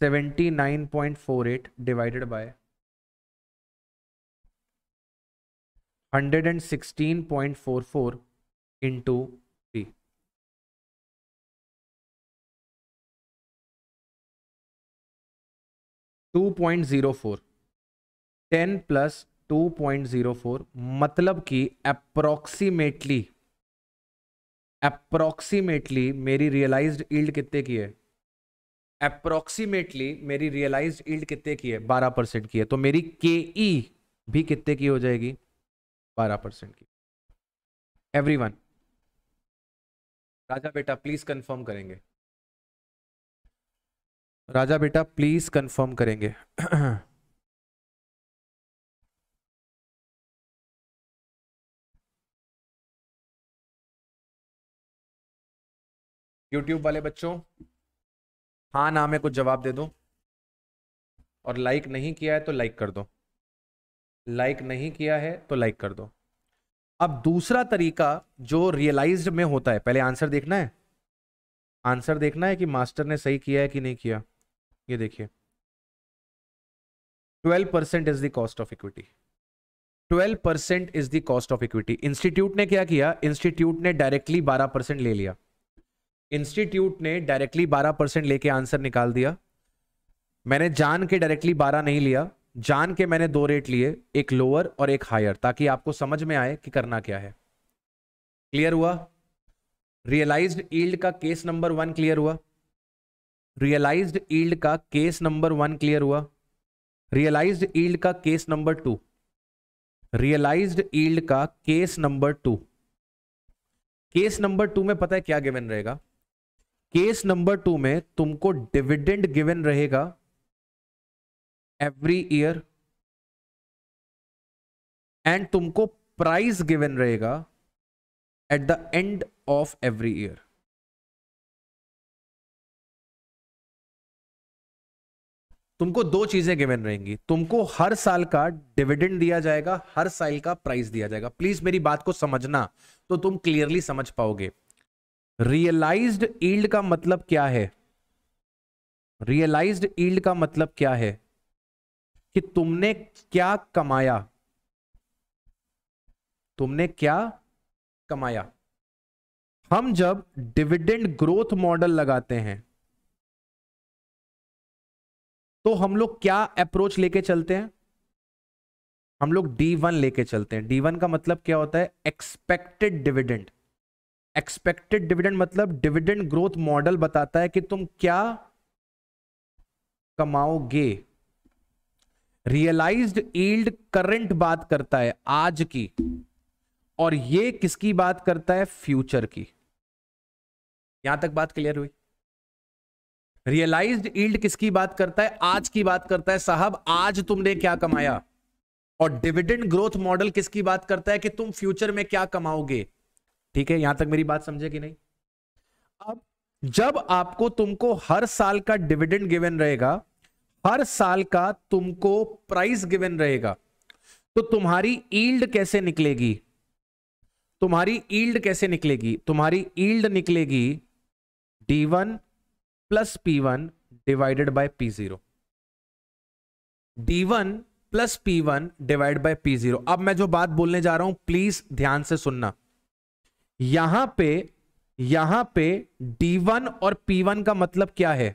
seventy nine point four eight divided by hundred and sixteen point four four into three two point zero four ten plus two point zero four मतलब कि approximately approximately मेरी realised yield कितने की है approximately मेरी realised yield कितने की है बारह परसेंट की है तो मेरी के ई e भी कितने की हो जाएगी बारह परसेंट की एवरी वन राजा बेटा प्लीज कंफर्म करेंगे राजा बेटा प्लीज कंफर्म करेंगे [clears throat] यूट्यूब वाले बच्चों हाँ ना में कुछ जवाब दे दो और लाइक नहीं किया है तो लाइक कर दो लाइक नहीं किया है तो लाइक कर दो अब दूसरा तरीका जो रियलाइज में होता है पहले आंसर देखना है आंसर देखना है कि मास्टर ने सही किया है कि नहीं किया ये देखिए twelve percent is the cost of equity twelve percent is the cost of equity institute ने क्या किया इंस्टीट्यूट ने डायरेक्टली बारह परसेंट ले लिया इंस्टीट्यूट ने डायरेक्टली 12 परसेंट लेके आंसर निकाल दिया मैंने जान के डायरेक्टली 12 नहीं लिया जान के मैंने दो रेट लिए एक लोअर और एक हायर ताकि आपको समझ में आए कि करना क्या है क्लियर हुआ रियलाइज ईल्ड का केस नंबर वन क्लियर हुआ रियलाइज ईल्ड का केस नंबर वन क्लियर हुआ रियलाइज ईल्ड का case number two realise yield का case number two case number two में पता है क्या गिवन रहेगा केस नंबर टू में तुमको डिविडेंड गिवन रहेगा एवरी ईयर एंड तुमको प्राइस गिवन रहेगा at the end of every year तुमको दो चीजें गिवन रहेंगी तुमको हर साल का डिविडेंड दिया जाएगा हर साल का प्राइस दिया जाएगा प्लीज मेरी बात को समझना तो तुम क्लियरली समझ पाओगे रियलाइज्ड ईल्ड का मतलब क्या है रियलाइज्ड ईल्ड का मतलब क्या है कि तुमने क्या कमाया तुमने क्या कमाया हम जब डिविडेंड ग्रोथ मॉडल लगाते हैं तो हम लोग क्या अप्रोच लेके चलते हैं हम लोग D1 लेके चलते हैं D1 का मतलब क्या होता है एक्सपेक्टेड डिविडेंड एक्सपेक्टेड डिविडेंड मतलब डिविडेंड ग्रोथ मॉडल बताता है कि तुम क्या कमाओगे रियलाइज्ड ईल्ड करंट बात करता है आज की और ये किसकी बात करता है फ्यूचर की यहां तक बात क्लियर हुई रियलाइज्ड ईल्ड किसकी बात करता है आज की बात करता है साहब आज तुमने क्या कमाया और डिविडेंड ग्रोथ मॉडल किसकी बात करता है कि तुम फ्यूचर में क्या कमाओगे ठीक है यहां तक मेरी बात समझे कि नहीं अब जब आपको तुमको हर साल का डिविडेंड गिवन रहेगा हर साल का तुमको प्राइस गिवन रहेगा तो तुम्हारी ईल्ड कैसे निकलेगी तुम्हारी ईल्ड कैसे निकलेगी तुम्हारी ईल्ड निकलेगी D one plus P one divided by P zero D one plus P one divide by P zero अब मैं जो बात बोलने जा रहा हूं प्लीज ध्यान से सुनना यहां पे यहां पे D1 और P1 का मतलब क्या है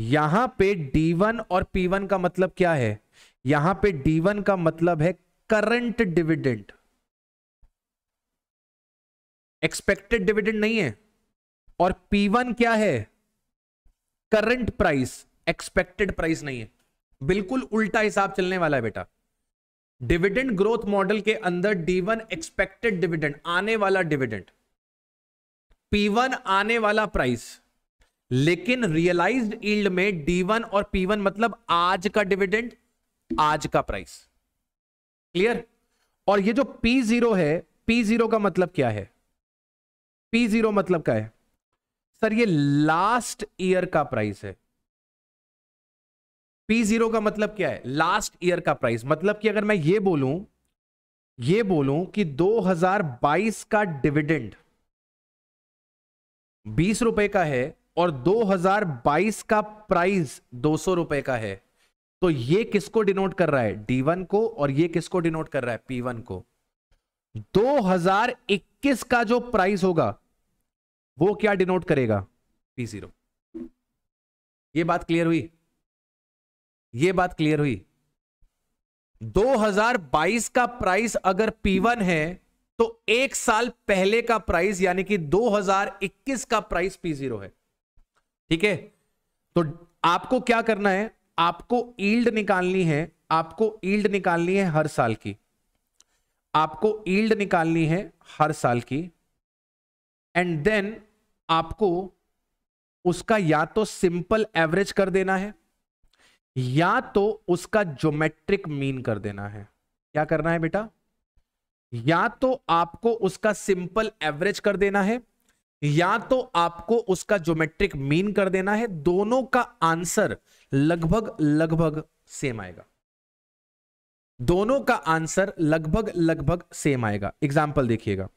यहां पे D1 और P1 का मतलब क्या है यहां पे D1 का मतलब है करंट डिविडेंड एक्सपेक्टेड डिविडेंड नहीं है और P1 क्या है करंट प्राइस एक्सपेक्टेड प्राइस नहीं है बिल्कुल उल्टा हिसाब चलने वाला है बेटा डिविडेंड ग्रोथ मॉडल के अंदर डी वन एक्सपेक्टेड डिविडेंड आने वाला डिविडेंड पी वन आने वाला प्राइस लेकिन रियलाइज्ड ईल्ड में डी वन और पी वन मतलब आज का डिविडेंड आज का प्राइस क्लियर और ये जो पी जीरो है पी जीरो का मतलब क्या है पी जीरो मतलब क्या है सर ये लास्ट ईयर का प्राइस है पी जीरो का मतलब क्या है लास्ट ईयर का प्राइस मतलब कि अगर मैं ये बोलूं ये बोलूं कि 2022 का डिविडेंड बीस रुपए का है और 2022 का प्राइस दो सौ रुपए का है तो ये किसको डिनोट कर रहा है D1 को और ये किसको डिनोट कर रहा है P1 को 2021 का जो प्राइस होगा वो क्या डिनोट करेगा P0 ये बात क्लियर हुई ये बात क्लियर हुई 2022 का प्राइस अगर P1 है तो एक साल पहले का प्राइस यानी कि 2021 का प्राइस P0 है ठीक है तो आपको क्या करना है आपको ईल्ड निकालनी है आपको ईल्ड निकालनी है हर साल की आपको ईल्ड निकालनी है हर साल की एंड देन आपको उसका या तो सिंपल एवरेज कर देना है या तो उसका ज्योमेट्रिक मीन कर देना है क्या करना है बेटा या तो आपको उसका सिंपल एवरेज कर देना है या तो आपको उसका ज्योमेट्रिक मीन कर देना है दोनों का आंसर लगभग लगभग सेम आएगा दोनों का आंसर लगभग लगभग सेम आएगा एग्जाम्पल देखिएगा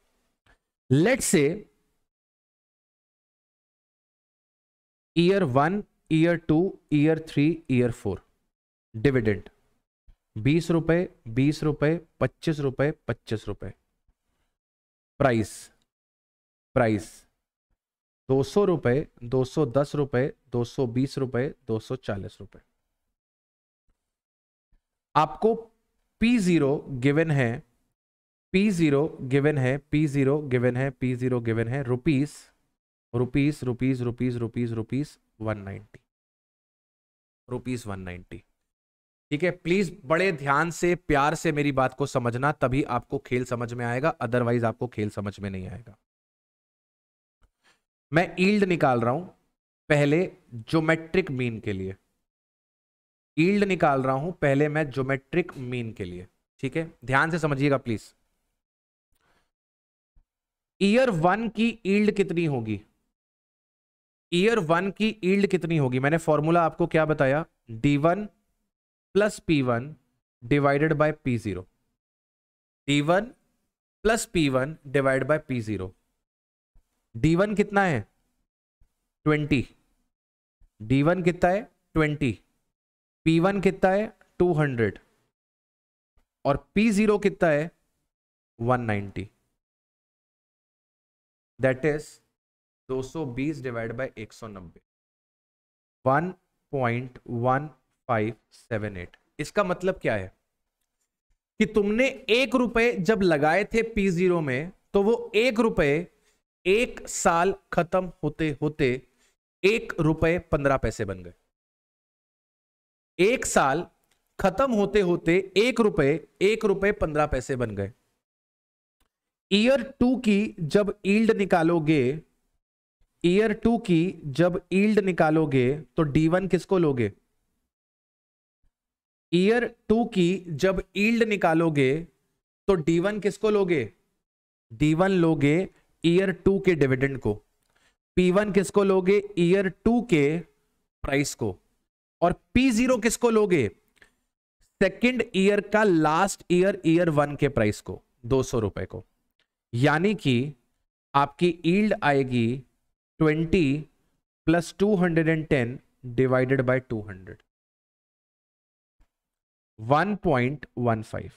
let say year one year two year three year four dividend बीस रुपए बीस रुपए पच्चीस रुपए पच्चीस रुपए प्राइस प्राइस दो सौ रुपए दो सौ दस रुपए दो सौ बीस रुपए दो सौ चालीस रुपए आपको पी जीरो गिवन है पी जीरो गिवन है पी जीरो गिवन है पी जीरो गिवन है rupees rupees rupees rupees rupees rupees one ninety rupees one ninety ठीक है प्लीज बड़े ध्यान से प्यार से मेरी बात को समझना तभी आपको खेल समझ में आएगा अदरवाइज आपको खेल समझ में नहीं आएगा मैं ईल्ड निकाल रहा हूं पहले ज्योमेट्रिक मीन के लिए ईल्ड निकाल रहा हूं पहले मैं ज्योमेट्रिक मीन के लिए ठीक है ध्यान से समझिएगा प्लीज ईयर वन की ईल्ड कितनी होगी ईयर वन की ईल्ड कितनी होगी मैंने फॉर्मूला आपको क्या बताया D one plus P one divided by P zero D one plus P one divide by P zero D one कितना है ट्वेंटी डी वन कितना है ट्वेंटी पी वन कितना है टू हंड्रेड और पी जीरो कितना है वन नाइन्टी दैट इज दो सौ बीस डिवाइड बाई एक सौ नब्बे one point one five seven eight इसका मतलब क्या है कि तुमने एक रुपए जब लगाए थे पी जीरो में तो वो एक रुपए एक साल खत्म होते होते एक रुपए पंद्रह पैसे बन गए एक साल खत्म होते होते एक रुपए एक रुपए पंद्रह पैसे बन गए ईयर टू की जब ईल्ड निकालोगे ईयर टू की जब ईल्ड निकालोगे तो डी वन किसको लोगे ईयर टू की जब ईल्ड निकालोगे तो डी वन किसको लोगे डी वन लोगे ईयर टू के डिविडेंड को पी वन किसको लोगे ईयर टू के प्राइस को और पी जीरो किसको लोगे सेकेंड ईयर का लास्ट ईयर ईयर वन के प्राइस को दो सौ रुपए को यानी कि आपकी ईल्ड आएगी twenty plus two hundred and ten divided by two hundred one point one five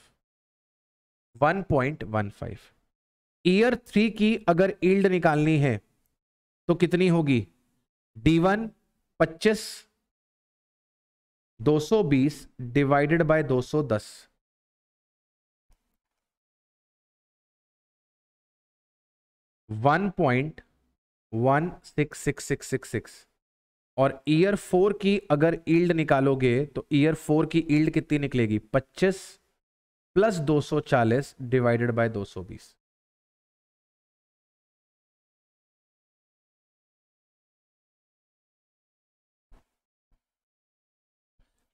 one point one five year three की अगर ईल्ड निकालनी है तो कितनी होगी डी वन पच्चीस दो सौ बीस डिवाइडेड बाय दो सौ दस one point one six six six six six और ईयर फोर की अगर ईल्ड निकालोगे तो ईयर फोर की ईल्ड कितनी निकलेगी पच्चीस प्लस दो सौ चालीस डिवाइडेड बाय दो सौ बीस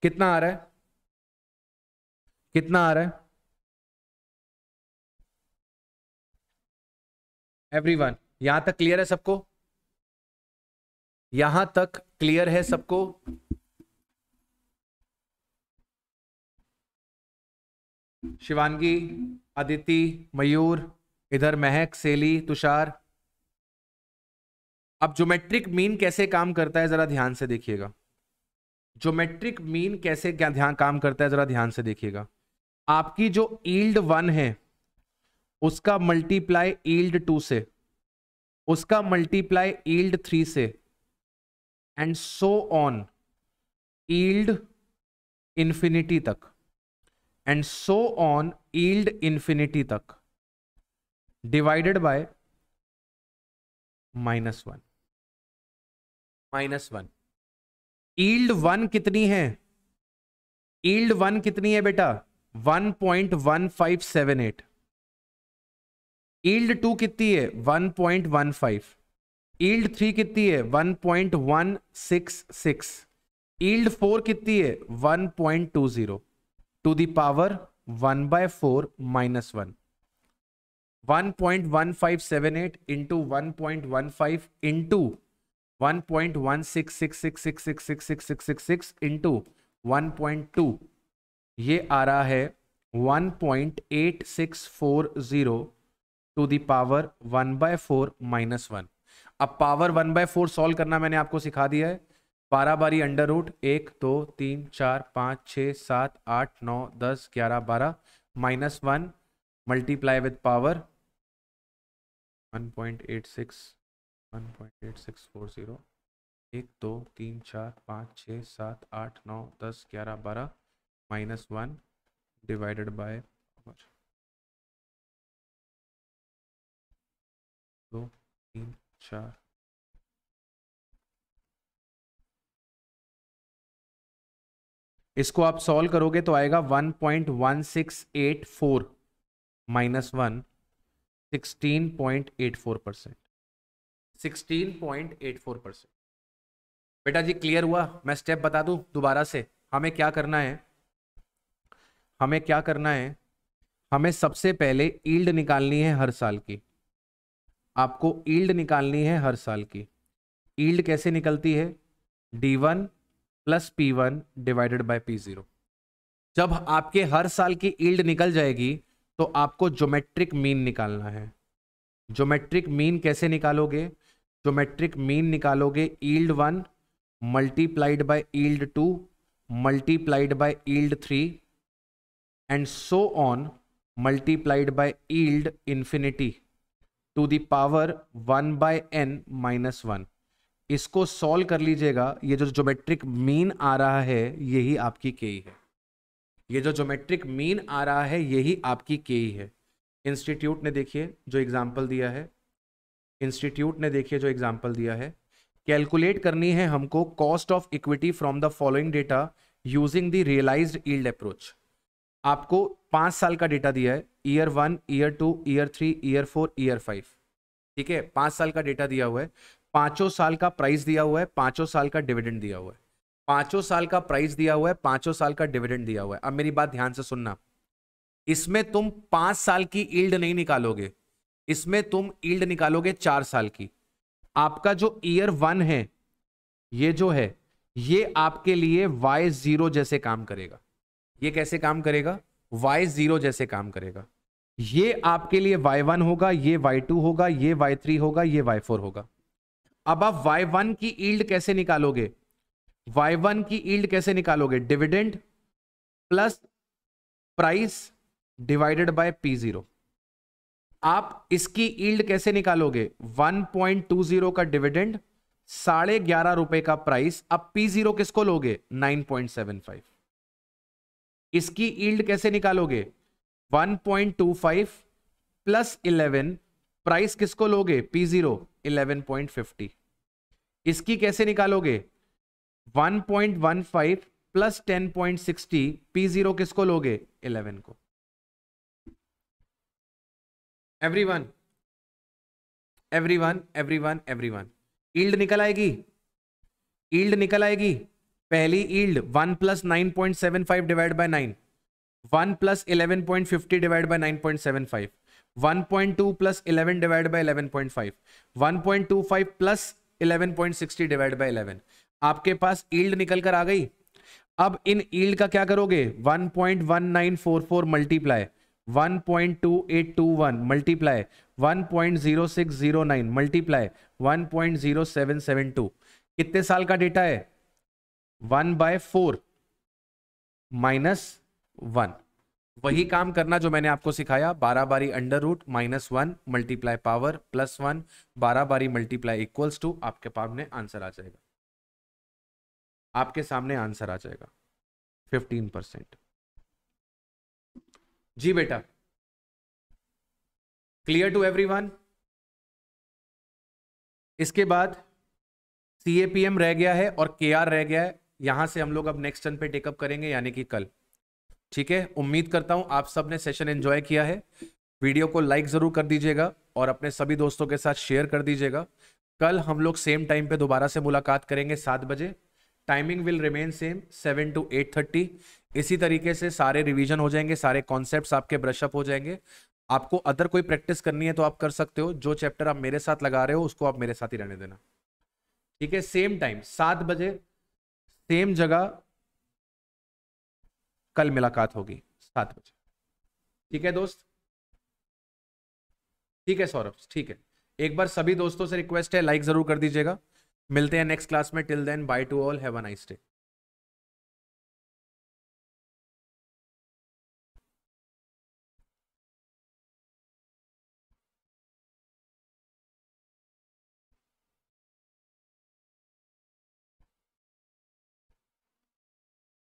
कितना आ रहा है कितना आ रहा है एवरीवन यहां तक क्लियर है सबको यहां तक क्लियर है सबको शिवानगी अदिति मयूर इधर महक सेली तुषार अब ज्योमेट्रिक मीन कैसे काम करता है जरा ध्यान से देखिएगा ज्योमेट्रिक मीन कैसे क्या ध्यान काम करता है जरा ध्यान से देखिएगा आपकी जो ईल्ड वन है उसका मल्टीप्लाई ईल्ड टू से उसका मल्टीप्लाई ईल्ड थ्री से and so on yield infinity तक and so on yield infinity तक divided by minus one minus one yield one कितनी है ईल्ड वन कितनी है बेटा one one point five seven eight yield two कितनी है 1.15 ईल्ड थ्री कितनी है 1.166 ईल्ड फोर कितनी है 1.20 to the power one by four minus one six six six into one point two ये आ रहा है zero to the power one by four minus one अब power one by four solve करना मैंने आपको सिखा दिया है बारह बारी अंडर रूट एक दो तीन चार पाँच छः सात आठ नौ दस ग्यारह बारह minus one multiply with power one point eight six one point eight six four zero एक दो तीन चार पाँच छः सात आठ नौ दस ग्यारह बारह माइनस वन डिवाइडेड बाय तीन अच्छा। चार इसको आप सॉल्व करोगे तो आएगा 1.1684 minus one sixteen point eight four percent sixteen point eight four percent बेटा जी क्लियर हुआ मैं स्टेप बता दूं दोबारा से हमें क्या करना है हमें क्या करना है हमें सबसे पहले ईल्ड निकालनी है हर साल की आपको ईल्ड निकालनी है हर साल की ईल्ड कैसे निकलती है D one plus P one divided by P zero जब आपके हर साल की ईल्ड निकल जाएगी तो आपको ज्योमेट्रिक मीन निकालना है ज्योमेट्रिक मीन कैसे निकालोगे ज्योमेट्रिक मीन निकालोगे yield one multiplied by yield two multiplied by yield three and so on multiplied by yield infinity to the power one by N minus one इसको solve कर लीजिएगा ये जो ज्योमेट्रिक मीन आ रहा है यही आपकी के है ये जो जोमेट्रिक मीन आ रहा है यही आपकी के है इंस्टीट्यूट ने देखिए जो एग्जाम्पल दिया है इंस्टीट्यूट ने देखिए जो एग्जाम्पल दिया है कैलकुलेट करनी है हमको cost of equity from the following data using the realised yield approach आपको पांच साल का डेटा दिया है year one year two year three year four year five ठीक है पांच साल का डेटा दिया हुआ है पांचों साल का प्राइस दिया हुआ है पांचों साल का डिविडेंड दिया हुआ है पांचों साल का प्राइस दिया हुआ है पांचों साल का डिविडेंड दिया हुआ है अब मेरी बात ध्यान से सुनना इसमें तुम पांच साल की ईल्ड नहीं निकालोगे इसमें तुम ईल्ड निकालोगे चार साल की आपका जो ईयर वन है ये जो है ये आपके लिए वाई जीरो जैसे काम करेगा ये कैसे काम करेगा वाई जीरो जैसे काम करेगा ये आपके लिए वाई वन होगा ये वाई टू होगा ये वाई थ्री होगा ये वाई फोर होगा अब आप वाई वन की ईल्ड कैसे निकालोगे वाई वन की ईल्ड कैसे निकालोगे dividend plus price divided by P zero आप इसकी ईल्ड कैसे निकालोगे 1.20 का डिविडेंड साढ़े ग्यारह रुपए का प्राइस अब पी जीरो किसको लोगे 9.75 इसकी ईल्ड कैसे निकालोगे 1.25 प्लस 11 प्राइस किसको लोगे P0 11.50 इसकी कैसे निकालोगे 1.15 प्लस 10.60 P0 किसको लोगे 11 को everyone everyone everyone everyone yield निकल आएगी ईल्ड निकल आएगी पहली yield one plus nine point seven five divide by nine one plus eleven point fifty divide by nine point seven five one point two plus eleven divide by eleven point five one point two five plus eleven point sixty divide by eleven आपके पास yield निकल कर आ गई अब इन yield का क्या करोगे one one point nine four four multiply one point two two eight one multiply one point zero zero six nine multiply one point zero seven seven two कितने साल का डेटा है one by four minus one वही काम करना जो मैंने आपको सिखाया बारह बारी under root minus one multiply power plus one बारह बारी मल्टीप्लाई इक्वल्स टू आपके में आंसर आ जाएगा आपके सामने आंसर आ जाएगा फिफ्टीन परसेंट जी बेटा क्लियर टू एवरीवन इसके बाद सीएपीएम रह गया है और केआर रह गया है यहाँ से हम लोग अब नेक्स्ट टर्न पे टेकअप करेंगे यानी कि कल ठीक है उम्मीद करता हूँ आप सब ने सेशन एंजॉय किया है वीडियो को लाइक ज़रूर कर दीजिएगा और अपने सभी दोस्तों के साथ शेयर कर दीजिएगा कल हम लोग सेम टाइम पे दोबारा से मुलाकात करेंगे सात बजे timing will remain same seven to eight thirty इसी तरीके से सारे रिवीजन हो जाएंगे सारे कॉन्सेप्ट्स आपके ब्रशअप हो जाएंगे आपको अदर कोई प्रैक्टिस करनी है तो आप कर सकते हो जो चैप्टर आप मेरे साथ लगा रहे हो उसको आप मेरे साथ ही रहने देना ठीक है सेम टाइम सात बजे सेम जगह कल मुलाकात होगी सात बजे ठीक है दोस्त ठीक है सौरभ ठीक है एक बार सभी दोस्तों से रिक्वेस्ट है लाइक जरूर कर दीजिएगा मिलते हैं नेक्स्ट क्लास में till then bye to all have a nice day